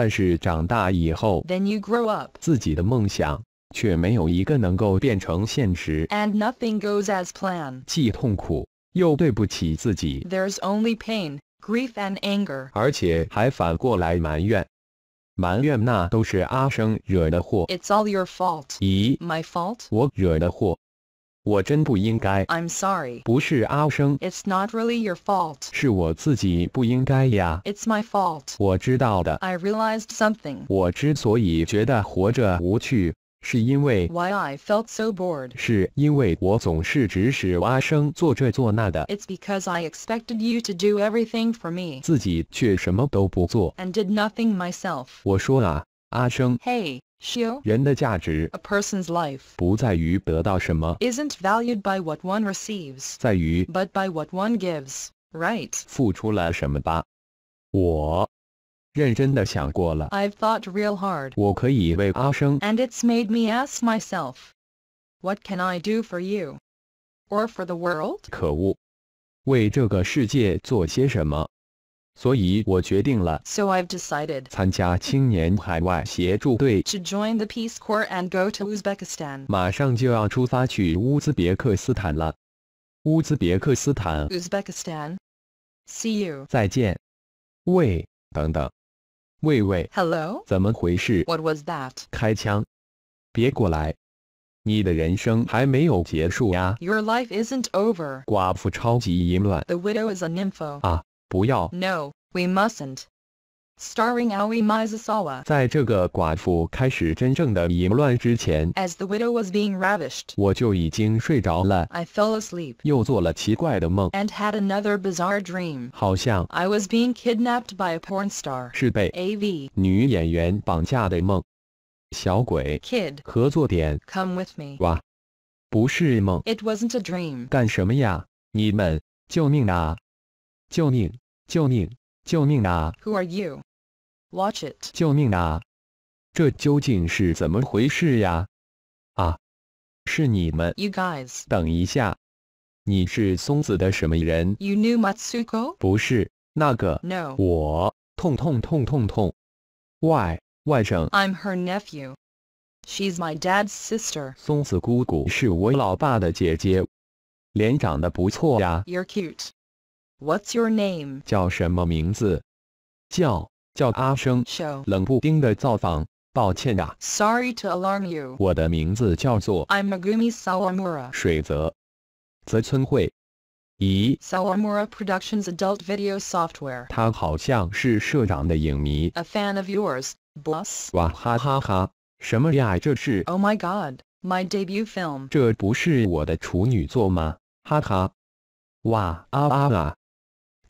you grow up. 自己的梦想。却没有一个能够变成现实，and nothing goes as planned，既痛苦又对不起自己。There's only pain grief and anger. 而且还反过来埋怨，埋怨那都是阿生惹的祸。It's all your fault. 咦，my fault? 我惹的祸，我真不应该。I'm sorry. 不是阿生，It's not really your fault. 是我自己不应该呀。It's my fault. 我知道的。I realized something. 我之所以觉得活着无趣，是因为 Why I felt so bored. It's because I expected you to do everything for me. and did nothing myself. 我说啊，阿生。Hey. Shio, 人的价值 a person's life 不在于得到什么 isn't valued by what one receives 在于 but by what one gives, right? 付出了什么吧。我认真的想过了。I've thought real hard. And it's made me ask myself, what can I do for you, or for the world? 可恶，为这个世界做些什么？所以我决定了。So I've decided. to join the Peace Corps and go to Uzbekistan. 马上就要出发去乌兹别克斯坦了。乌兹别克斯坦。Uzbekistan. See you. 再见。喂，等等。喂喂，Hello，怎么回事？What was that？开枪！别过来！你的人生还没有结束呀！Your life isn't over。寡妇超级淫乱。The widow is a we must mustn't。starring Aoi Miyazawa. As the widow was being ravished, I fell asleep. And had another bizarre dream，好像 I was being kidnapped by a porn star，是被 AV 女演员绑架的梦。小鬼 kid 合作点，Come with me，哇，不是梦，It wasn't a dream，干什么呀？你们，救命啊！救命！救命！救命啊！Who are you? Watch it! 救命啊！这究竟是怎么回事呀？啊！是你们！You it！救命啊！这究竟是怎么回事呀？啊，是你们！You guys！等一下，你是松子的什么人？You knew Matsuko? 不是，那个。No. am her nephew. She's my dad's sister. 松子姑姑是我老爸的姐姐。脸长得不错呀。You're cute. What's your name? 叫什么名字？叫叫阿生，冷不丁的造访，抱歉呀。Sorry to alarm you。我的名字叫做，I'm Megumi Sawamura，水泽泽村惠。咦，Sawamura Productions Adult Video Software。他好像是社长的影迷，A fan of yours, b l s s 哇哈哈哈，什么呀？这是？Oh my god, my debut film。这不是我的处女作吗？哈哈。哇啊啊啊！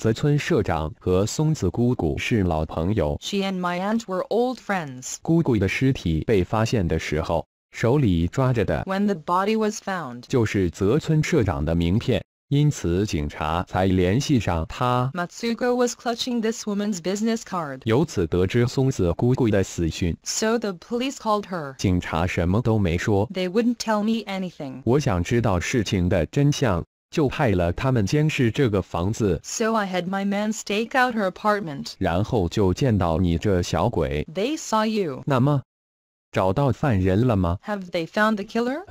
泽村社长和松子姑姑是老朋友。She and my aunt were old friends. 姑姑的尸体被发现的时候，手里抓着的 When the body was found 就是泽村社长的名片，因此警察才联系上他。Matsuko was clutching this woman's business card. 由此得知松子姑姑的死讯。So the police called her. 警察什么都没说。They wouldn't tell me anything. 我想知道事情的真相。就派了他们监视这个房子。So I had my man stake out her apartment. apartment。然后就见到你这小鬼。They saw？Have they found the killer?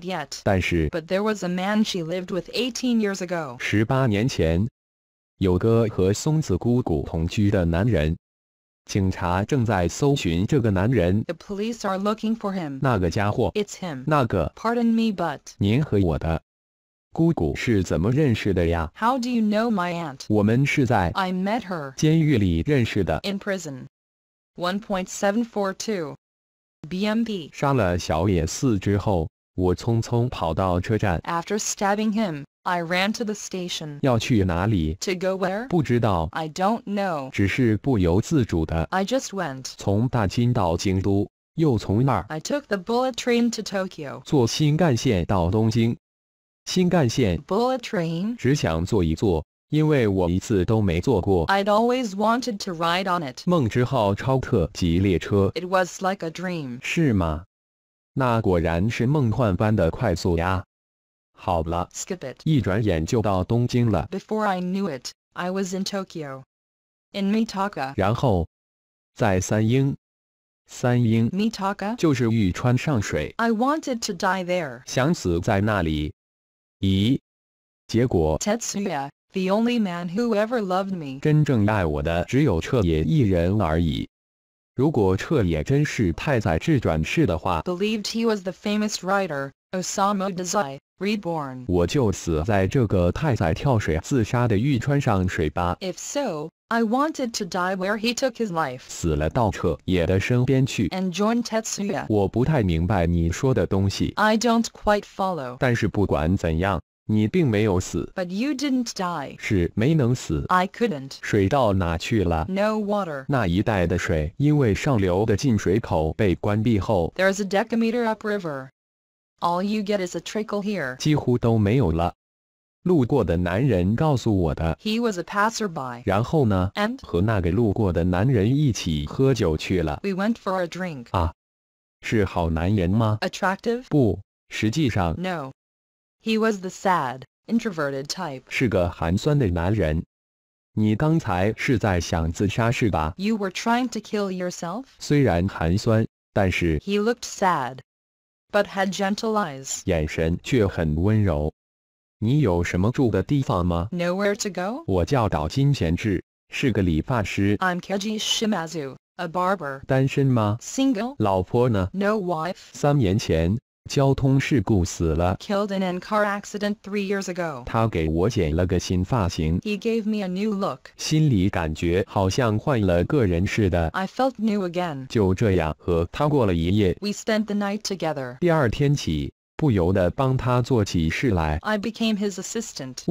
yet. But there was a man she lived with eighteen years ago。十八年前，有个和松子姑姑同居的男人。警察正在搜寻这个男人。The police are looking for him. 那个家伙。It's him. 那个。Pardon me, but 您和我的姑姑是怎么认识的呀？How do you know my aunt? 我们是在 I met her 监狱里认识的。In prison. 1.742 BMP. 杀了小野寺之后，我匆匆跑到车站。After stabbing him. I ran to the station. To go where? I do don't know。只是不由自主的。I just went. I took the bullet train to tokyo 坐新干线到东京新干线 bullet i train。只想坐一坐。因为我一次都没坐过。I'd always wanted to ride on it。梦之号超特级列车。It was like a dream。是吗？那果然是梦幻般的快速呀！好了, skip 好了，skip Before I knew it, I was in Tokyo, in Mitaka。然后，在三鹰。三鹰 Mitaka I wanted to die there，想死在那里。咦，结果 Tetsuya, the only man who ever loved me，真正爱我的只有彻野一人而已。如果彻野真是太宰治转世的话，believed he was the famous writer Osamu Dazai。reborn. 我就死在这个太宰跳水自杀的玉川上水吧。If so, I wanted to die where he took his life. 死了到彻野的身边去。And join Tetsuya. 我不太明白你说的东西。I don't quite follow. But you didn't die. I could couldn't. No water. 那一带的水因为上流的进水口被关闭后，There's a decameter upriver. All you get is a trickle here. 几乎都没有了。路过的男人告诉我的。He was a passerby. 然后呢？然后呢？And 和那个路过的男人一起喝酒去了。We went for a drink. 啊，是好男人吗？Attractive? 不，实际上。No. He was the sad, introverted type. 是个寒酸的男人。你刚才是在想自杀是吧？You were trying to kill yourself. 虽然寒酸，但是 He looked sad but had gentle eyes. 眼神却很温柔。你有什么住的地方吗？Nowhere to go。我叫岛金贤治，是个理发师。I'm Keiji Shimazu, a barber。单身吗？Single。老婆呢？No wife。三年前 Killed in an car accident three years ago. He gave me a new look. I felt new again. We spent the night together. I became his assistant.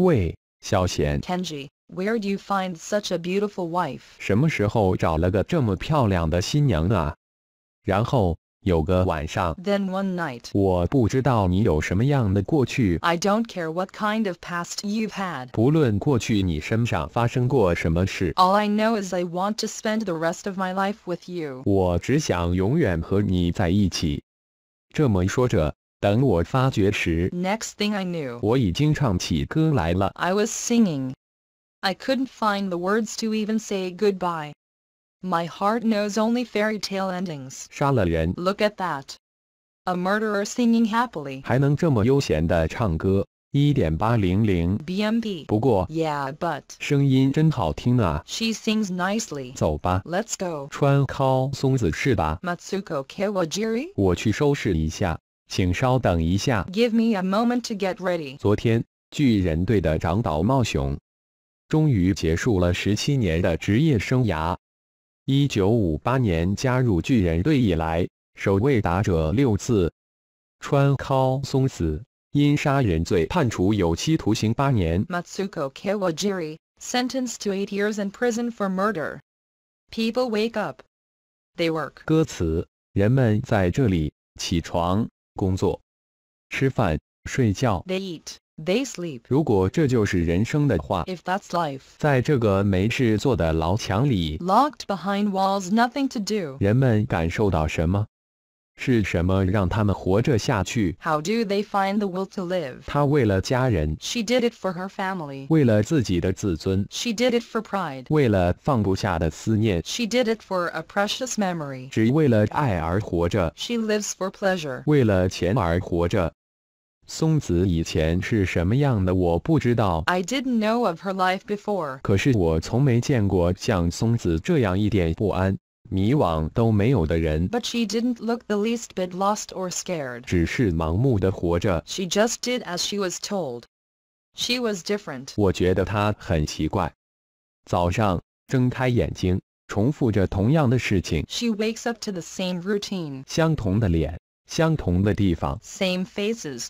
Kenji, where do you find such a beautiful wife? wife？什么时候找了个这么漂亮的新娘啊？然后 then one night, I do don't care what kind of past you've had，不论过去你身上发生过什么事，All I know is I want to spend the rest of my life with you，我只想永远和你在一起。这么说着，等我发觉时，Next thing I knew，我已经唱起歌来了，I was singing. I could couldn't find the words to even say goodbye。my heart knows only fairy tale endings. 杀了人. Look at that. A murderer singing happily. 1.800 BMP. yeah, but She sings nicely. let us go. 穿 call 松子是吧？Matsuko Kawajiri. Give me a moment to get ready. 昨天，巨人队的长岛茂雄终于结束了17年的职业生涯。一九五八年加入巨人队以来，首位打者六次。川尻松子因杀人罪判处有期徒刑八年。Matsuko Kawajiri sentenced to eight years in prison for murder. People wake up, they work. 歌词：人们在这里起床、工作、吃饭、睡觉。They eat. They sleep. If that's life, locked behind walls, nothing to How do they find the will to live? She did it for her She did it for She did it for a precious She lives for pleasure。为了钱而活着。松子以前是什么样的我不知道。I didn't know of her life before。可是我从没见过像松子这样一点不安、迷惘都没有的人。But she didn't look the least bit lost or scared。只是盲目的活着。She just did as she was told. She was different。我觉得她很奇怪。早上睁开眼睛，重复着同样的事情。She wakes up to the same routine。相同的脸。相同的地方，same faces，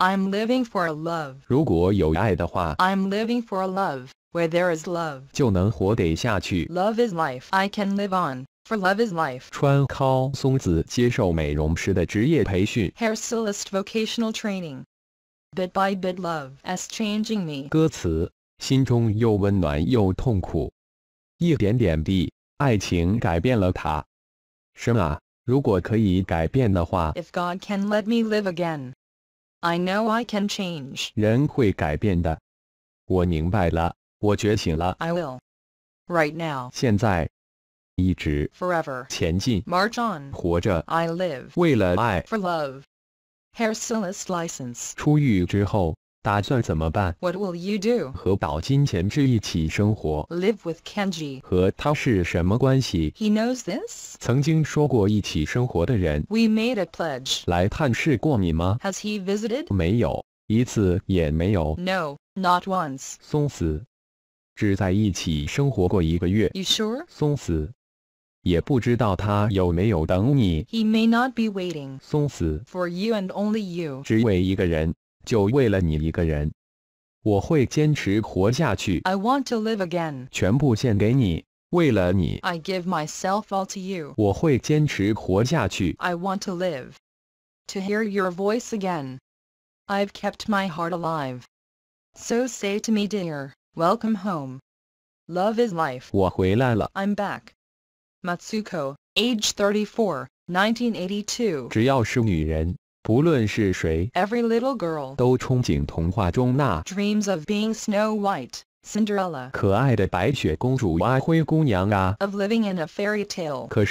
i am living for a love. i am living for a love where there Love is life. I can live on. For love is life. stylist vocational training. Bit by bit, love as changing me. 歌词：心中又温暖又痛苦，一点点地，爱情改变了他。神啊，如果可以改变的话。If God can let me live again. I know I can change. 人会改变的。我明白了，我觉醒了。I will. Right now. 现在。一直。Forever. 前进。March on. 活着。I live. 为了爱。For love. Hair Haircellus license. 出狱之后，打算怎么办？What will you do？和岛津贤治一起生活。Live with Kenji。和他是什么关系？He knows this。曾经说过一起生活的人。We made a pledge。来探视过你吗？Has he visited？没有，一次也没有。No, not once。松死，只在一起生活过一个月。You may not be waiting. you and only you. 就为了你一个人，我会坚持活下去。I want to live again. I give myself all to you，我会坚持活下去。I want to live to hear your voice again. I've kept my heart alive. So say to me, dear, welcome home. Love is life. 我回来了。I'm back. Matsuko, age 34, 1982. 只要是女人，不论是谁，every little girl 都憧憬童话中那 dreams of being Snow White, Cinderella 可爱的白雪公主啊，灰姑娘啊，of living in a fairy tale we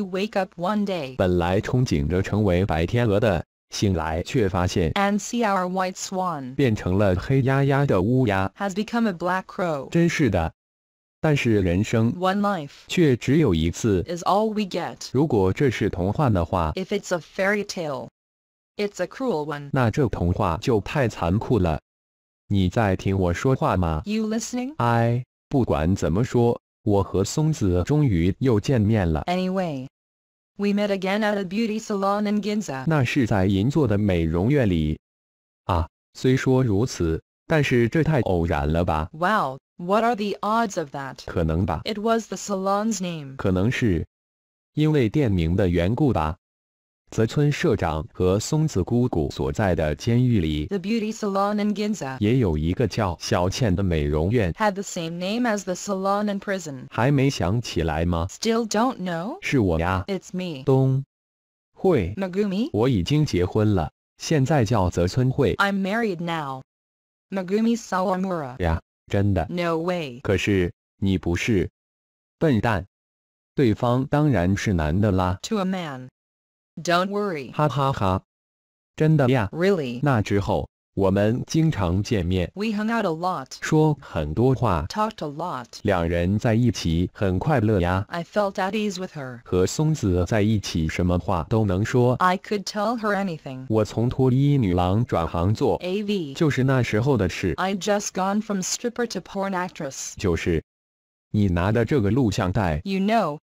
wake up one day. 本来憧憬着成为白天鹅的，醒来却发现，and see our white swan 变成了黑压压的乌鸦，has become a black crow. 真是的。但是人生却只有一次。如果这是童话的话，那这童话就太残酷了。你在听我说话吗？I 不管怎么说，我和松子终于又见面了。那是在银座的美容院里。啊，虽说如此。Wow, what are the odds of that? It was the salon's name. The Beauty Salon in Ginza 也有一个叫小倩的美容院，had the same name as the salon in prison. Still do don't know. It's me. know 是我呀 its i me。东惠，Megumi，我已经结婚了，现在叫泽村惠。I'm married now。Magumi Sawamura 呀，真的？No way！可是你不是笨蛋，对方当然是男的啦。To a man，Don't worry！哈哈哈，真的呀？Really？那之后。We hung out a lot. Talked a I felt at ease with I could tell her anything，我从脱衣女郎转行做 AV，就是那时候的事，I just gone from stripper to porn You know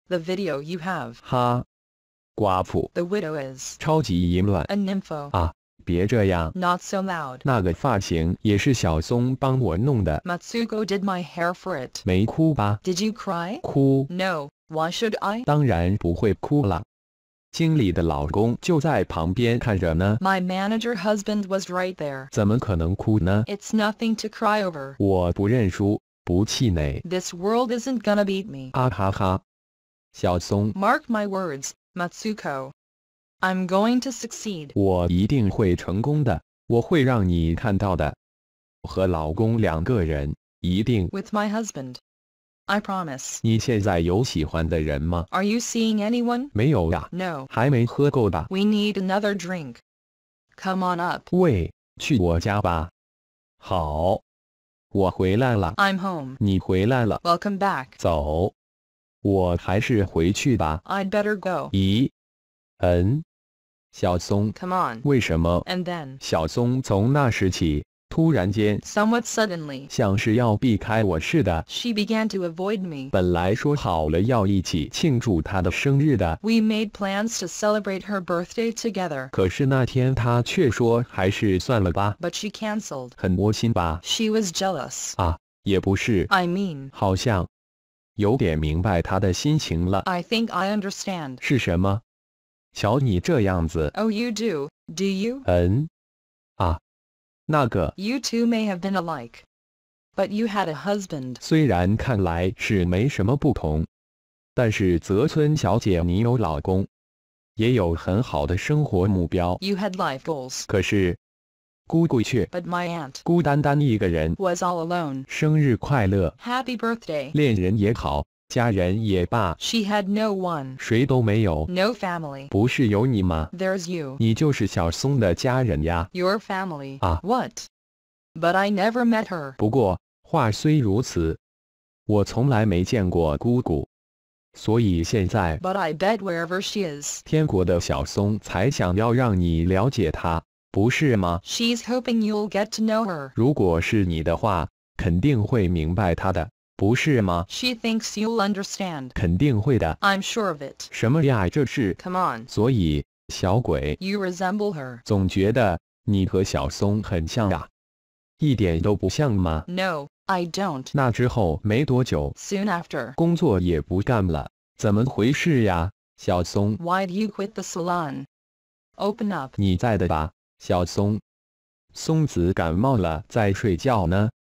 the video you The widow is，超级淫乱，A nympho，啊。别这样。Not so loud。那个发型也是小松帮我弄的。Matsuko did my hair for？Did you cry？哭？No。Why should I？当然不会哭了。经理的老公就在旁边看着呢。My manager husband was right？It's nothing to cry over。我不认输，不气馁。This world isn't gonna beat me。啊哈哈。小松。Mark my words, Matsuko. I'm going to succeed. 我一定会成功的，我会让你看到的。和老公两个人，一定。With my husband. I promise. 你现在有喜欢的人吗？Are you seeing anyone? 没有呀。No. 还没喝够吧？We need another drink. Come on up. 喂，去我家吧。好，我回来了。I'm home. 你回来了。Welcome back. 走，我还是回去吧。I'd better go. 咦，嗯。小松，Come on，为什么？And then，小松从那时起，突然间，somewhat suddenly，像是要避开我似的。She began to avoid me。本来说好了要一起庆祝她的生日的。We made plans to celebrate her birthday together。可是那天她却说还是算了吧。But she canceled。很窝心吧？She was jealous。啊，也不是。I mean，好像有点明白她的心情了。I think I understand。是什么？瞧你这样子。Oh, you do, do you? 嗯，啊，那个。You two may have been alike, but you had a husband. 虽然看来是没什么不同，但是泽村小姐你有老公，也有很好的生活目标。You had life goals. 可是，姑姑却 But my aunt 孤单单一个人。Was all alone. 生日快乐。Happy birthday. 恋人也好。she had no one. No family. you. There's one，谁都没有，No family，不是有你吗？There's What? But I never met her. But I bet wherever she is, She's hoping you'll get to know her. her。如果是你的话，肯定会明白她的。she thinks you'll understand. 肯定会的。I'm sure of it. 什么呀？这是。Come on. 所以，小鬼。You resemble her. 总觉得你和小松很像呀。一点都不像吗？No, I don't. 那之后没多久，Soon after，工作也不干了，怎么回事呀，小松？Why would you quit the salon? Open up. 你在的吧，小松。松子感冒了，在睡觉呢。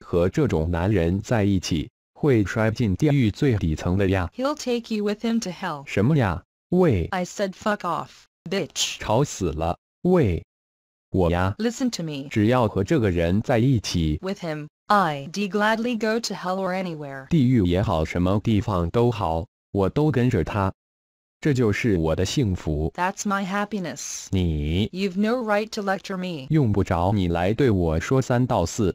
和这种男人在一起，会摔进地狱最底层的呀。He'll take you with him to hell. hell。什么呀？喂！I said fuck off, bitch。吵死了！喂！我呀！Listen to me 只要和这个人在一起 with i him。I'd gladly go to hell or anywhere。地狱也好，什么地方都好，我都跟着他。这就是我的幸福。That's my happiness。你，You've no right to lecture me。用不着你来对我说三道四。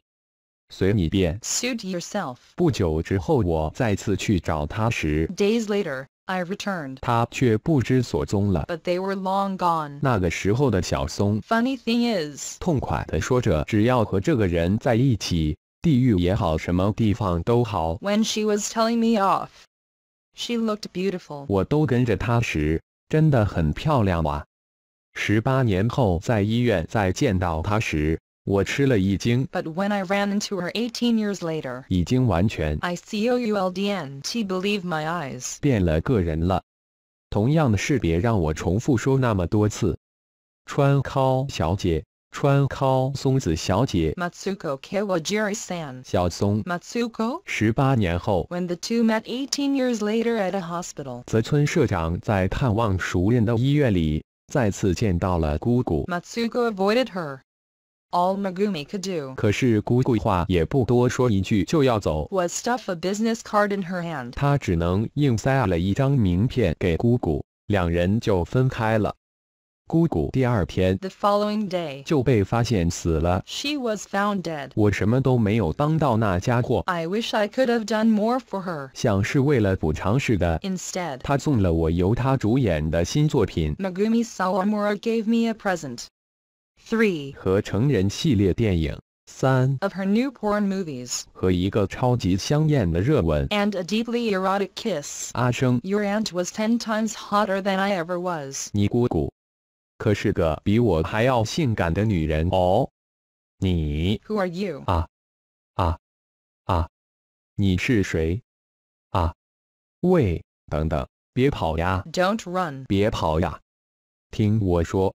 随你便。Suit yourself。不久之后，我再次去找他时，Days later, I returned。他却不知所踪了。But they were long gone。那个时候的小松，Funny thing is，痛快地说着，只要和这个人在一起，地狱也好，什么地方都好。When she was telling me off, she looked beautiful。我都跟着他时，真的很漂亮哇、啊。十八年后在医院再见到他时。but when I ran into her 18 years later，已经完全。I couldn't believe my eyes，变了个人了。同样的事别让我重复说那么多次。川尻小姐，川尻松子小姐，Matsuko Kawajiri-san，小松，Matsuko。十八年后，When the two met 18 years later at a hospital，泽村社长在探望熟人的医院里再次见到了姑姑。Matsuko avoided her。all Megumi could do 可是姑姑话也不多说一句就要走 was stuff a business card in her hand. 她只能硬塞了一张名片给姑姑，两人就分开了。姑姑第二天 The following day, 就被发现死了。she was found dead. 我什么都没有帮到那家伙，I wish I could have done more for her. 像是为了补偿似的。Instead, 他送了我由他主演的新作品 Megumi Sawamura gave me a present three of her new porn movies and a deeply erotic kiss 阿生 Your aunt was ten times hotter than I ever was 你姑姑可是个比我还要性感的女人哦你 Who are you 啊啊啊你是谁啊喂等等别跑呀 Don't run 别跑呀听我说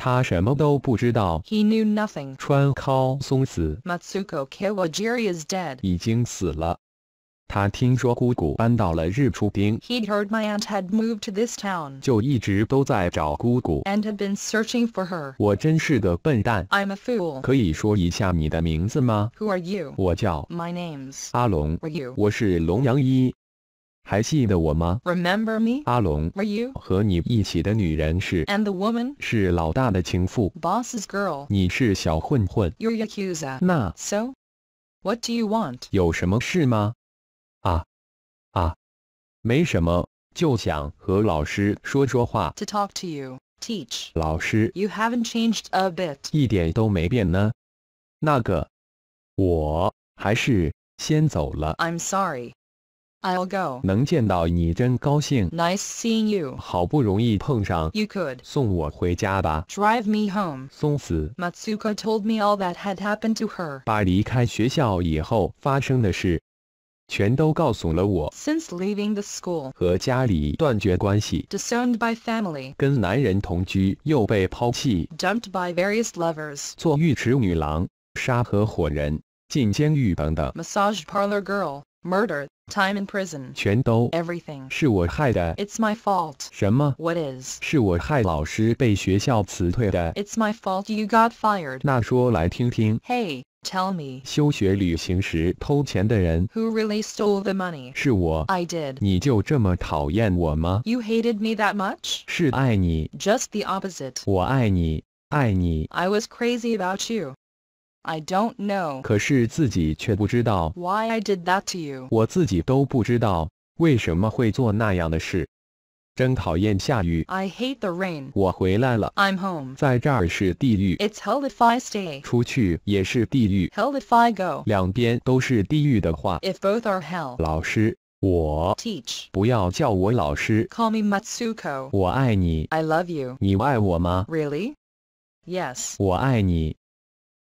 He knew nothing. 川尻松子 Matsuko Kawajiri is dead. 已经死了。他听说姑姑搬到了日出町，He'd heard my aunt had moved to this town，就一直都在找姑姑，and had been searching for her。我真是个笨蛋，I'm a fool。可以说一下你的名字吗？Who are you？我叫，My name's 阿龙。Were you？我是龙洋一。还记得我吗？Remember me？阿龙，Were you？和你一起的女人是？And the woman 是老大的情妇，Boss's girl。你是小混混，You're yakuza。那，So what do you want？有什么事吗？啊啊，没什么，就想和老师说说话。To talk to you, teach。老师，You haven't changed a bit。一点都没变呢。那个，我还是先走了。I'm sorry. I'll go. 能见到你真高兴。Nice seeing you. 好不容易碰上。You could. 送我回家吧。Drive me home. 送死。Matsuka told me all that had happened to her. 把离开学校以后发生的事，全都告诉了我。Since leaving the school. 和家里断绝关系。Disowned by family. 跟男人同居又被抛弃。Dumped by various lovers. 做浴池女郎、杀合伙人、进监狱等等。Massage parlor girl. Murdered. Time in prison. 全都 everything It's my fault. 什么 What It's my fault you got fired. Hey, tell me. 休学旅行时偷钱的人 Who really stole the money? I did. You hated me that much? Just the opposite. I was crazy about you. I don't know. Why I did that to you? I hate the rain. 我回来了。I'm home. 在这儿是地狱。It's hell if I stay. 出去也是地狱。Hell if I go. If both are hell. 老师。我 teach，不要叫我老师。Call me I love you。你爱我吗？Really? Yes。我爱你。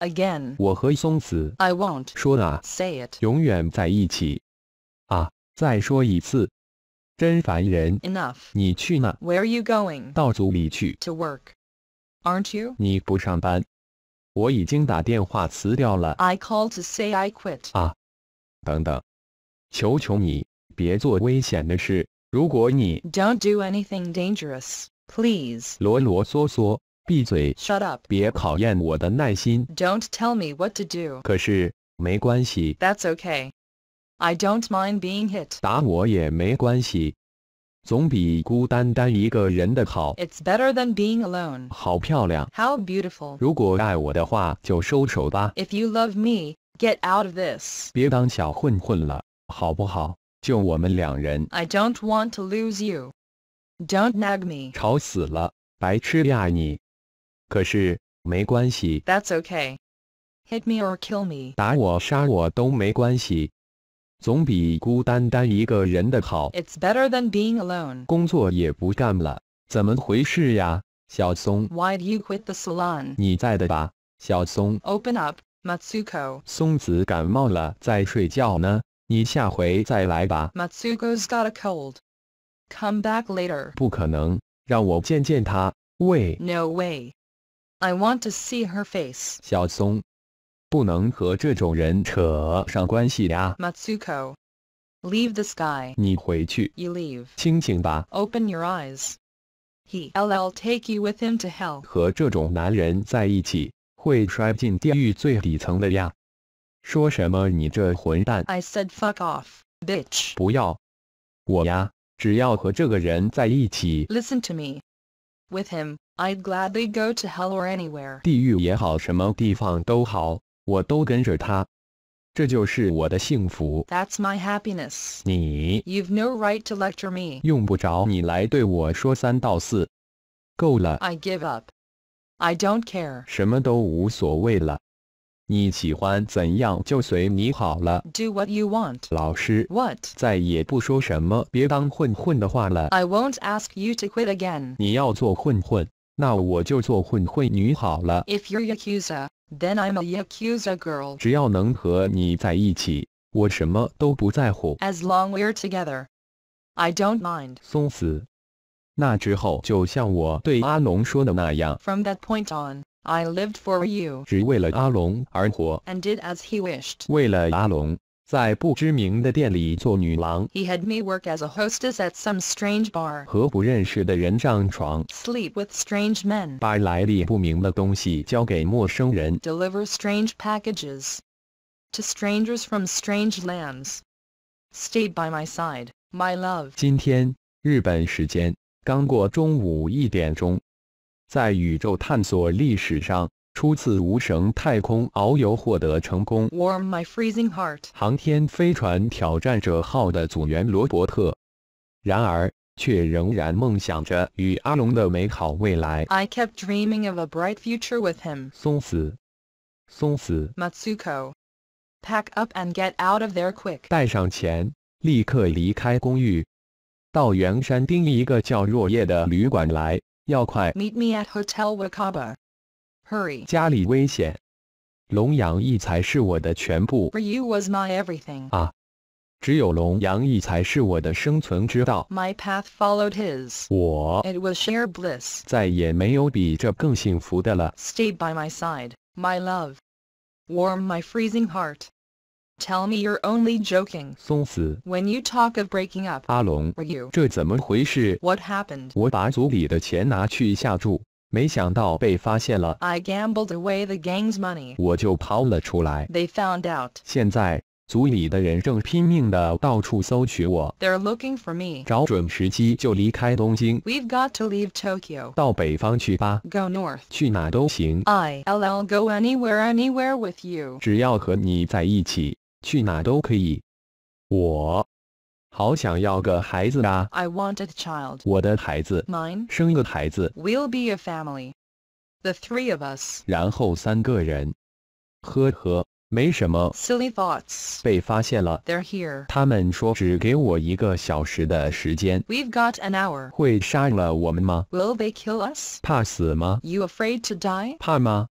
again. 我和松子 I won't 说的啊，永远在一起。啊，再说一次，真烦人。Enough。你去哪？Where are you going？到组里去。To work. Aren't you？你不上班？我已经打电话辞掉了。I called to say I quit. 啊，等等，求求你，别做危险的事。如果你 Don't do anything dangerous, please. 啰啰嗦嗦。Shut 闭嘴 shut do up！别考验我的耐心。Don't tell me what to do。可是没关系。That's okay. I don't mind being hit。打我也没关系，总比孤单单一个人的好。It's better than being alone。好漂亮。How beautiful！如果爱我的话，就收手吧。If you love me, get out of this。别当小混混了，好不好？就我们两人。I don't want to lose you. Don't nag me. 吵死了，白痴呀你！that's okay. Hit me or kill me. 打我杀我都没关系，总比孤单单一个人的好。It's better than being alone 工作也不干了怎么回事呀小松 why 工作也不干了，怎么回事呀，小松？Why you quit the salon？你在的吧，小松？Open up, matsuko 松子感冒了在睡觉呢你下回再来吧 matsuko has got a cold. Come back later. 不可能，让我见见他。喂？No way. I want to see her face. Matsuko, leave this guy. You leave. Open your eyes. He'll take you with him to hell. I said fuck off, bitch. 不要我呀！只要和这个人在一起。Listen to me. With him. I'd gladly go to hell or anywhere. 地狱也好，什么地方都好，我都跟着他。这就是我的幸福。That's my happiness. 你，You've no right to lecture me. 用不着你来对我说三道四。够了。I give up. I don't care. 什么都无所谓了。你喜欢怎样就随你好了。Do what you want. 老师，What？再也不说什么别当混混的话了。I won't ask you to quit again. 你要做混混。那我就做混混女好了。If you're a yakuza, then I'm a yakuza girl。只要能和你在一起，我什么都不在乎。As long we're together, I don't mind。松子，那之后就像我对阿龙说的那样。From that point on, I lived for you。只为了阿龙而活。And did as he wished。为了阿龙。He had me work as a hostess at some strange Sleep with strange Deliver strange packages to strangers from strange lands. lands。Stayed by my side, my love。今天日本时间刚过中午一点钟，在宇宙探索历史上。初次无绳太空遨游获得成功。Warm my freezing heart。航天飞船挑战者号的组员罗伯特，然而却仍然梦想着与阿龙的美好未来。I kept dreaming of a bright future with him。松死，松死。Matsuko。Pack up and get out of there quick。带上钱，立刻离开公寓，到圆山町一个叫若叶的旅馆来。要快。Meet me at Hotel Wakaba。Hurry. you was my everything. 啊，只有龙阳一才是我的生存之道。My path followed his. 我。It was sheer bliss. 再也没有比这更幸福的了。Stay by my side, my love. Warm my freezing heart. Tell me you're only joking. 松死。When you talk of breaking up. you. 阿龙。Ryu.？What happened? 我把组里的钱拿去下注。没想到被发现了，我就跑了出来。found out。现在组里的人正拼命的到处搜寻我。找准时机就离开东京。到北方去吧。去哪都行。只要和你在一起，去哪都可以。我。好想要个孩子啊！I want a child. 我的孩子 mine we 生一个孩子，We'll be a family. The three of us. 然后三个人，呵呵，没什么。Silly thoughts. 被发现了。They're here. 他们说只给我一个小时的时间。We've got an hour.？Will they kill us?？You afraid to die? 怕吗？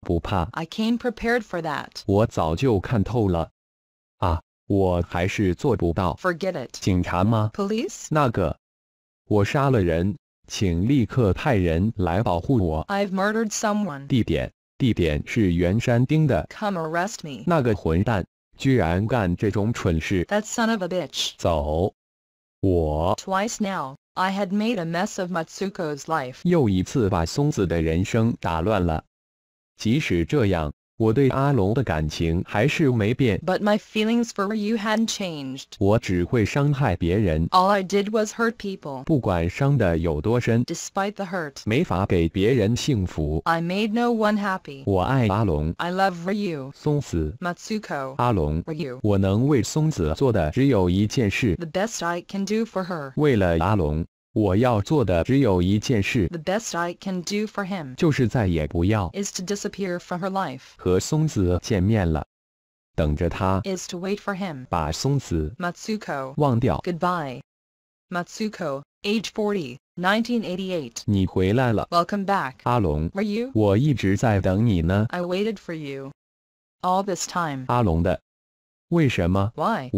不怕。I came prepared for that. 我早就看透了。Forget it. Police? 我还是做不到 forget i it。警察吗？Police。那个，我杀了人，请立刻派人来保护我。I've murdered someone. someone。地点，地点是圆山町的。Come arrest That son of a Twice now, I had made a mess of Matsuko's life。又一次把松子的人生打乱了。即使这样，but my feelings for you hadn't changed. All I did was hurt people. 不管伤的有多深。Despite the hurt. I made no one happy. I love Ryu. Matsuko. Ryu. 阿龙。Ryu. 我能为松子做的只有一件事。The best I can do for her. 为了阿龙。我要做的只有一件事，The best I can do for him，就是再也不要 is to disappear from her life。和松子见面了，等着他 is to wait for him，把松子 Matsuko Goodbye, Matsuko, age back, forty, 1988。你回来了，Welcome back，阿龙。Were I waited for you all this time. 阿龙的 I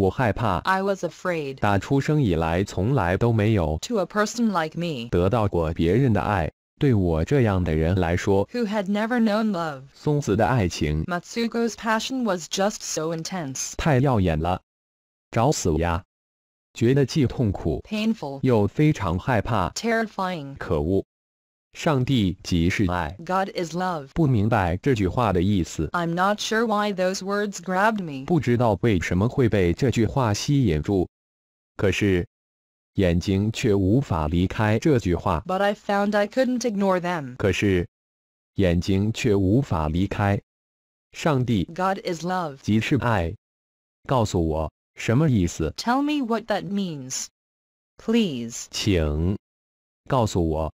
was afraid. afraid。打出生以来从来都没有 to a person like me who had never known love, Matsugo's passion was just so intense. intense，太耀眼了，找死呀！觉得既痛苦，painful，又非常害怕，terrifying，可恶。上帝即是爱，God is love。不明白这句话的意思，I'm not sure why those words grabbed me。不知道为什么会被这句话吸引住，可是眼睛却无法离开这句话。But I found I couldn't ignore them。可是眼睛却无法离开上帝，God is love，即是爱。告诉我什么意思？Tell me what that means, please。请告诉我。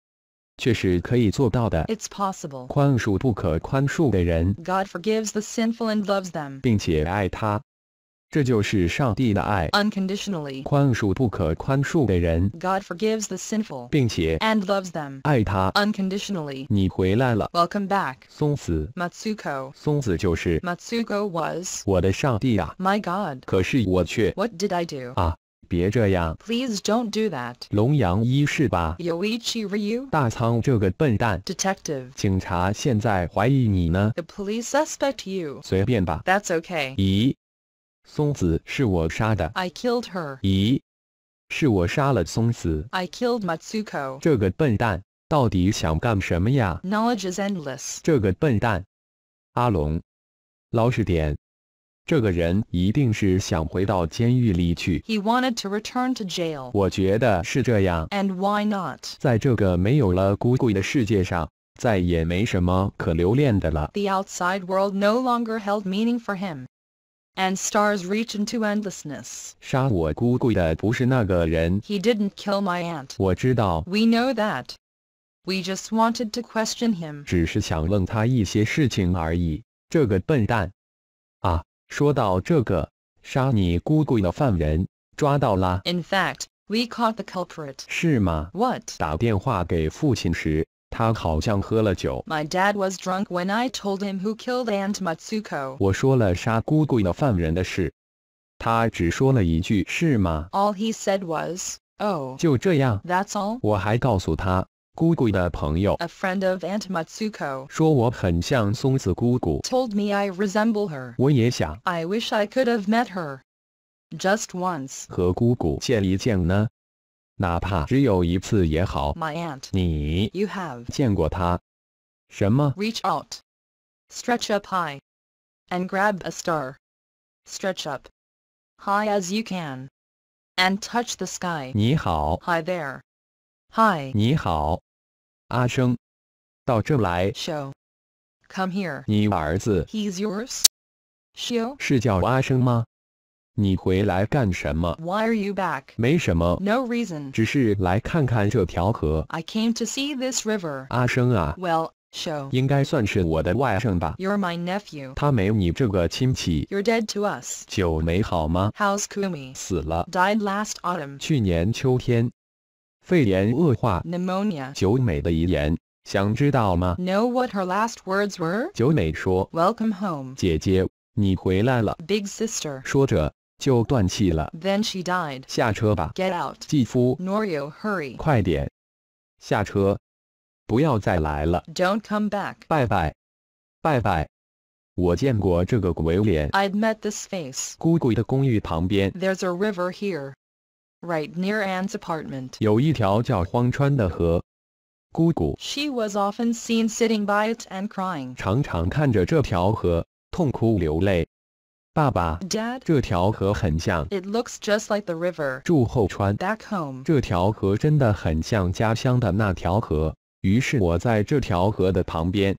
却是可以做到的。It's possible. 宽恕不可宽恕的人，God forgives the sinful and loves them，并且爱他。这就是上帝的爱，unconditionally 宽恕不可宽恕的人。God forgives the sinful，并且 and loves them 爱他 unconditionally。你回来了，Welcome back。松子 Matsuko，松子就是 Matsuko was 我的上帝啊，My God。可是我却 What did I do 啊？别这样！Please don't do that。龙阳一是吧？Yoichi that. Ryu。大仓这个笨蛋！Detective。警察现在怀疑你呢。The police suspect you. you。随便吧。That's I killed her. I killed Matsuko.？Knowledge is endless。这个笨蛋，阿龙，老实点。这个人一定是想回到监狱里去。He wanted to return to jail。我觉得是这样。And why not？在这个没有了姑姑的世界上，再也没什么可留恋的了。The outside world no longer held meaning for him, and stars reach into endlessness. He did didn't kill my aunt. We know that. We just wanted to question him. 只是想问他一些事情而已。这个笨蛋。说到这个杀你姑姑的犯人抓到啦！In fact, we caught the culprit. 是吗？What？打电话给父亲时，他好像喝了酒。My dad was drunk when I told him who killed Aunt Matsuko. 我说了杀姑姑的犯人的事，他只说了一句是吗？All he said was, "Oh." 就这样。That's all. 我还告诉他，a friend of Aunt，told me I resemble I wish I could have met her just once. aunt once，和姑姑见一见呢，哪怕只有一次也好。My You have Reach out, stretch up high, and grab a star. Stretch up high as you can, and touch the sky. Hi there. Hi. 你好，阿生，到这来。Show. Come here. 你儿子 He's yours. Show. 是叫阿生吗？你回来干什么？Why are you back? 没什么。No reason. 只是来看看这条河。I came to see this river. 阿生啊。Well. Show 应该算是我的外甥吧。You're my nephew. 他没你这个亲戚。You're dead to us. 久没好吗？How's Kumi? 死了。Died last autumn. 去年秋天。肺炎恶化 pneumonia. Know what her last words were? "Welcome home. Big sister. Then she died. 下车吧。Get out. 继夫。Norio, hurry. 快点，下车，不要再来了。Don't come back. 拜拜，拜拜。我见过这个鬼脸。I'd met this face. 姑姑的公寓旁边。There's a river here right near Anne's apartment. She was often seen sitting by it and crying. it looks just like the river. back home. 这条河真的很像家乡的那条河。于是我在这条河的旁边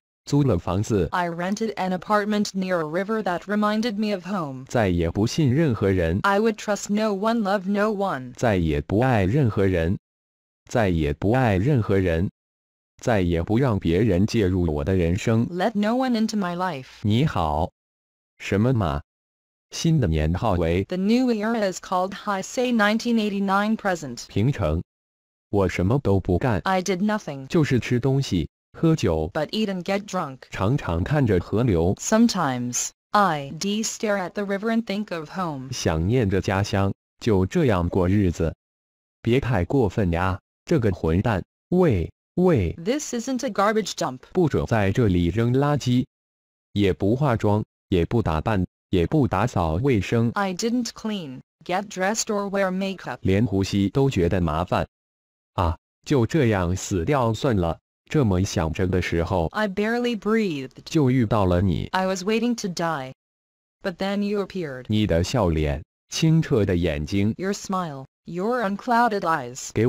I rented an apartment near a river that reminded me of home. I would trust no one, love no one. 再也不爱任何人，再也不爱任何人，再也不让别人介入我的人生。Let no one into my life. 你好，什么嘛？新的年号为 The new era is called Heisei 1989 present. 平成，我什么都不干，I did nothing. 就是吃东西。喝酒 but eat and get drunk. Sometimes, I d stare at the river and think of home. 想念着家乡，就这样过日子。别太过分呀，这个混蛋！喂喂，This isn't a garbage dump. 不准在这里扔垃圾，也不化妆，也不打扮，也不打扫卫生。I didn't clean, get dressed or wear makeup. 连呼吸都觉得麻烦，啊，就这样死掉算了。这么想着的时候，I barely breathed，就遇到了你。I was waiting to die, but then you appeared。你的笑脸，清澈的眼睛，Your smile，your unclouded eyes Sent a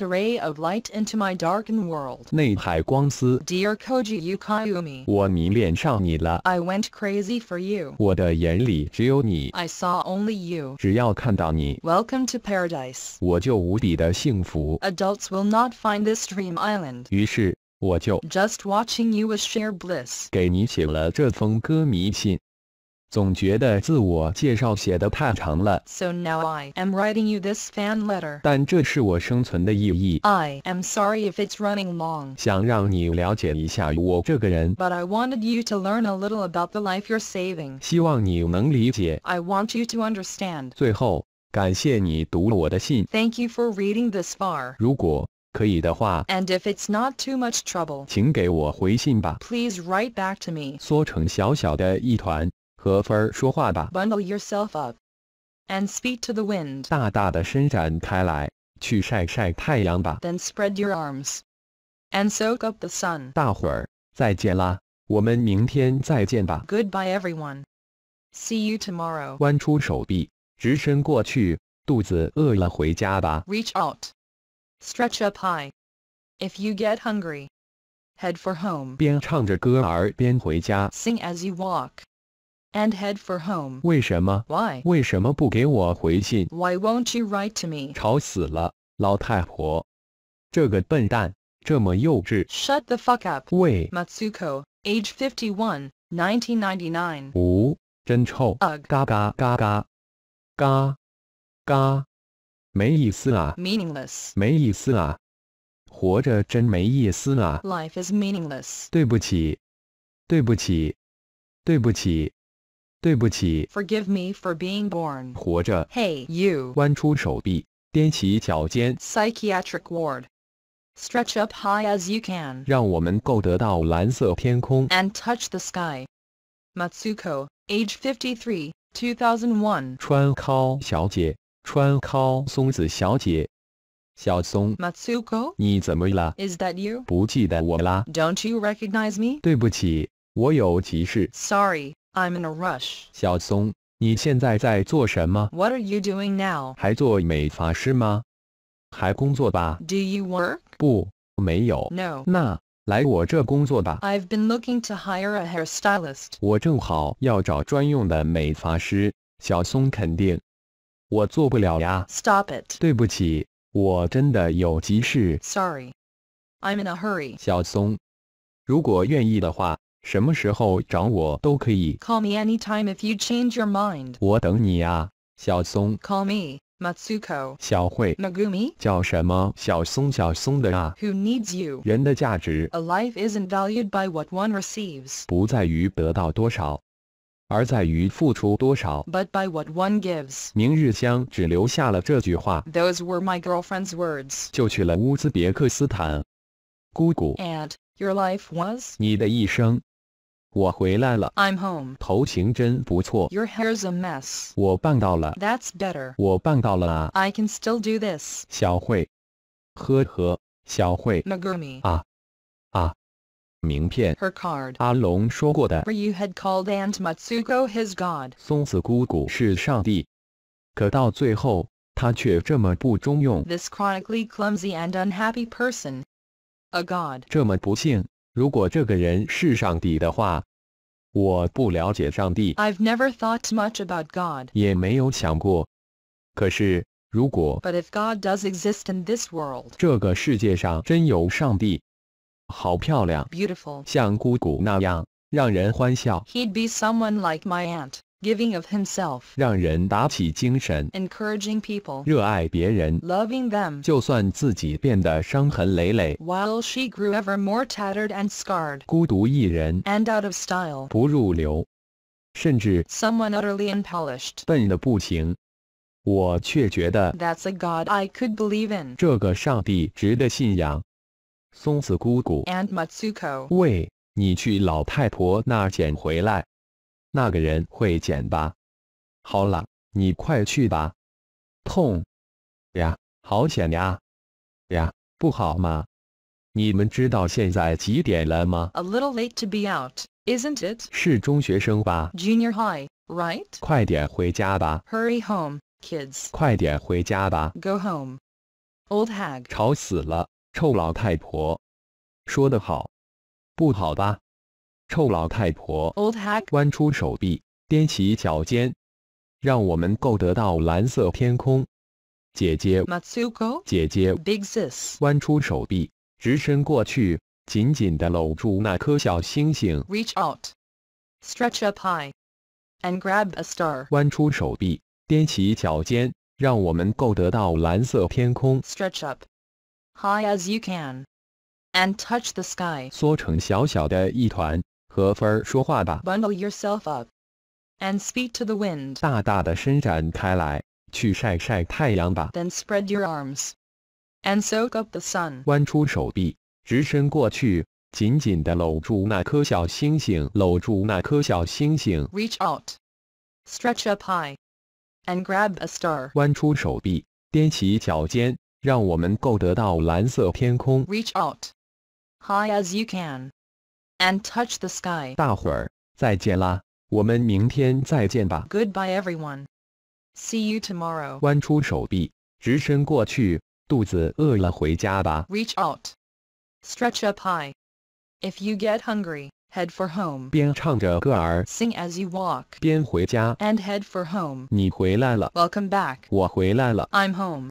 ray of light into my darkened world. Dear Koji I went crazy for you. I saw only you。只要看到你。Welcome to Adults will not find this dream island。于是我就 Just watching you was sheer bliss。给你写了这封歌迷信。总觉得自我介绍写的太长了。So now I am writing you this fan letter. 但这是我生存的意义。I am sorry if it's running long. 想让你了解一下我这个人。But I wanted you to learn a little about the life you're saving. 希望你能理解。I want you to understand. 最后，感谢你读了我的信。Thank you for reading this far. 如果可以的话，And if it's not too much trouble，请给我回信吧。Please write back to me。缩成小小的一团。Bundle yourself up and speak to the wind. 大大的伸展开来，去晒晒太阳吧。Then spread your arms and soak up the sun. 大伙儿再见啦，我们明天再见吧。Goodbye everyone. See you tomorrow. 弯出手臂，直伸过去。肚子饿了，回家吧。Reach out, stretch up high. If you get hungry, head for home. 边唱着歌儿边回家。Sing as you walk and head for home. 为什么 Why? 为什么不给我回信？Why won't you write to me? 吵死了，老太婆！这个笨蛋，这么幼稚。Shut the fuck up. 喂，Matsuko, age 51, 1999. 呜、真臭！Ugh. 嘎嘎嘎嘎嘎嘎，没意思啊，Meaningless. 没意思啊，活着真没意思啊！Life is meaningless. 对不起，对不起，对不起。对不起，Forgive me for being born。活着，Hey ward. Stretch up high as you can。让我们够得到蓝色天空，And touch the sky. Matsuko, age 53, 2001。川尻小姐，川尻松子小姐。小松，Matsuko，你怎么了？Is that you？不记得我啦？Don't you recognize me？对不起，我有急事。Sorry。I'm in a rush. 小松，你现在在做什么？What are you doing now? Do you work? 不，没有。No. 那来我这工作吧。那来我这工作吧。I've been looking to hire a hairstylist. Stop it. 对不起，我真的有急事。Sorry. I'm in a hurry. 小松，如果愿意的话，Call me anytime if you change your mind. Call me Who needs you? A life isn't valued by what one receives. receives。不在于得到多少。而在于付出多少。But by what one gives. Those were my girlfriend's words. words。就去了乌兹别克斯坦。姑姑。And your life was。你的一生我回来了。I'm home. Your hair's a mess。我办到了。That's i can still do this。小慧，呵呵，小慧。Megumi。啊，啊。名片。Her card。阿龙说过的。Ryu had called Aunt Matsuko his god。松子姑姑是上帝。可到最后，他却这么不中用。This chronically clumsy and unhappy person, a god。这么不幸，如果这个人是上帝的话，i have never thought much about God，也没有想过。可是，如果 But if God does exist in this world，这个世界上真有上帝，好漂亮，beautiful，像姑姑那样让人欢笑。He'd be someone like my aunt，giving of himself 让人打起精神 encouraging people 热爱别人 loving them 就算自己变得伤痕累累 while she grew ever more tattered and scarred 孤独一人 and out of style 不入流甚至 someone utterly unpolished 笨得不行我却觉得 That's a God I could believe in 这个上帝值得信仰松子姑姑 and Matsuko 喂你去老太婆那捡回来那个人会捡吧。好了，你快去吧。痛呀，好险呀！呀，不好吗？你们知道现在几点了吗？A little late to be out, isn't it? 是中学生吧？Junior high, right? 快点回家吧。Hurry home, kids. 快点回家吧。Go home, old hag. 吵死了，臭老太婆。说得好，不好吧？臭老太婆！Old hag，弯出手臂，踮起脚尖，让我们够得到蓝色天空。姐姐，Matsuko，姐姐 b i sis，弯出手臂，直伸过去，紧紧地搂住那颗小星星。Reach out，stretch up high，and grab a star。弯出手臂，踮起脚尖，让我们够得到蓝色天空。Stretch up high as you can。And touch the sky. 缩成小小的一团。和风儿说话吧。Bundle yourself up and speak to the wind. 大大的伸展开来，去晒晒太阳吧。Then spread your arms and soak up the sun. 弯出手臂，直伸过去，紧紧地搂住那颗小星星，搂住那颗小星星。Reach out, stretch up high, and grab a star. 弯出手臂，踮起脚尖，让我们够得到蓝色天空。Reach out, high as you can and touch the sky. 大伙儿再见啦，我们明天再见吧。Goodbye everyone. See you tomorrow. 弯出手臂，直伸过去，肚子饿了回家吧。Reach out. Stretch up high. If you get hungry, head for home. 边唱着歌儿，Sing as you walk. 边回家，And head for home. 你回来了，Welcome back. 我回来了。I'm home.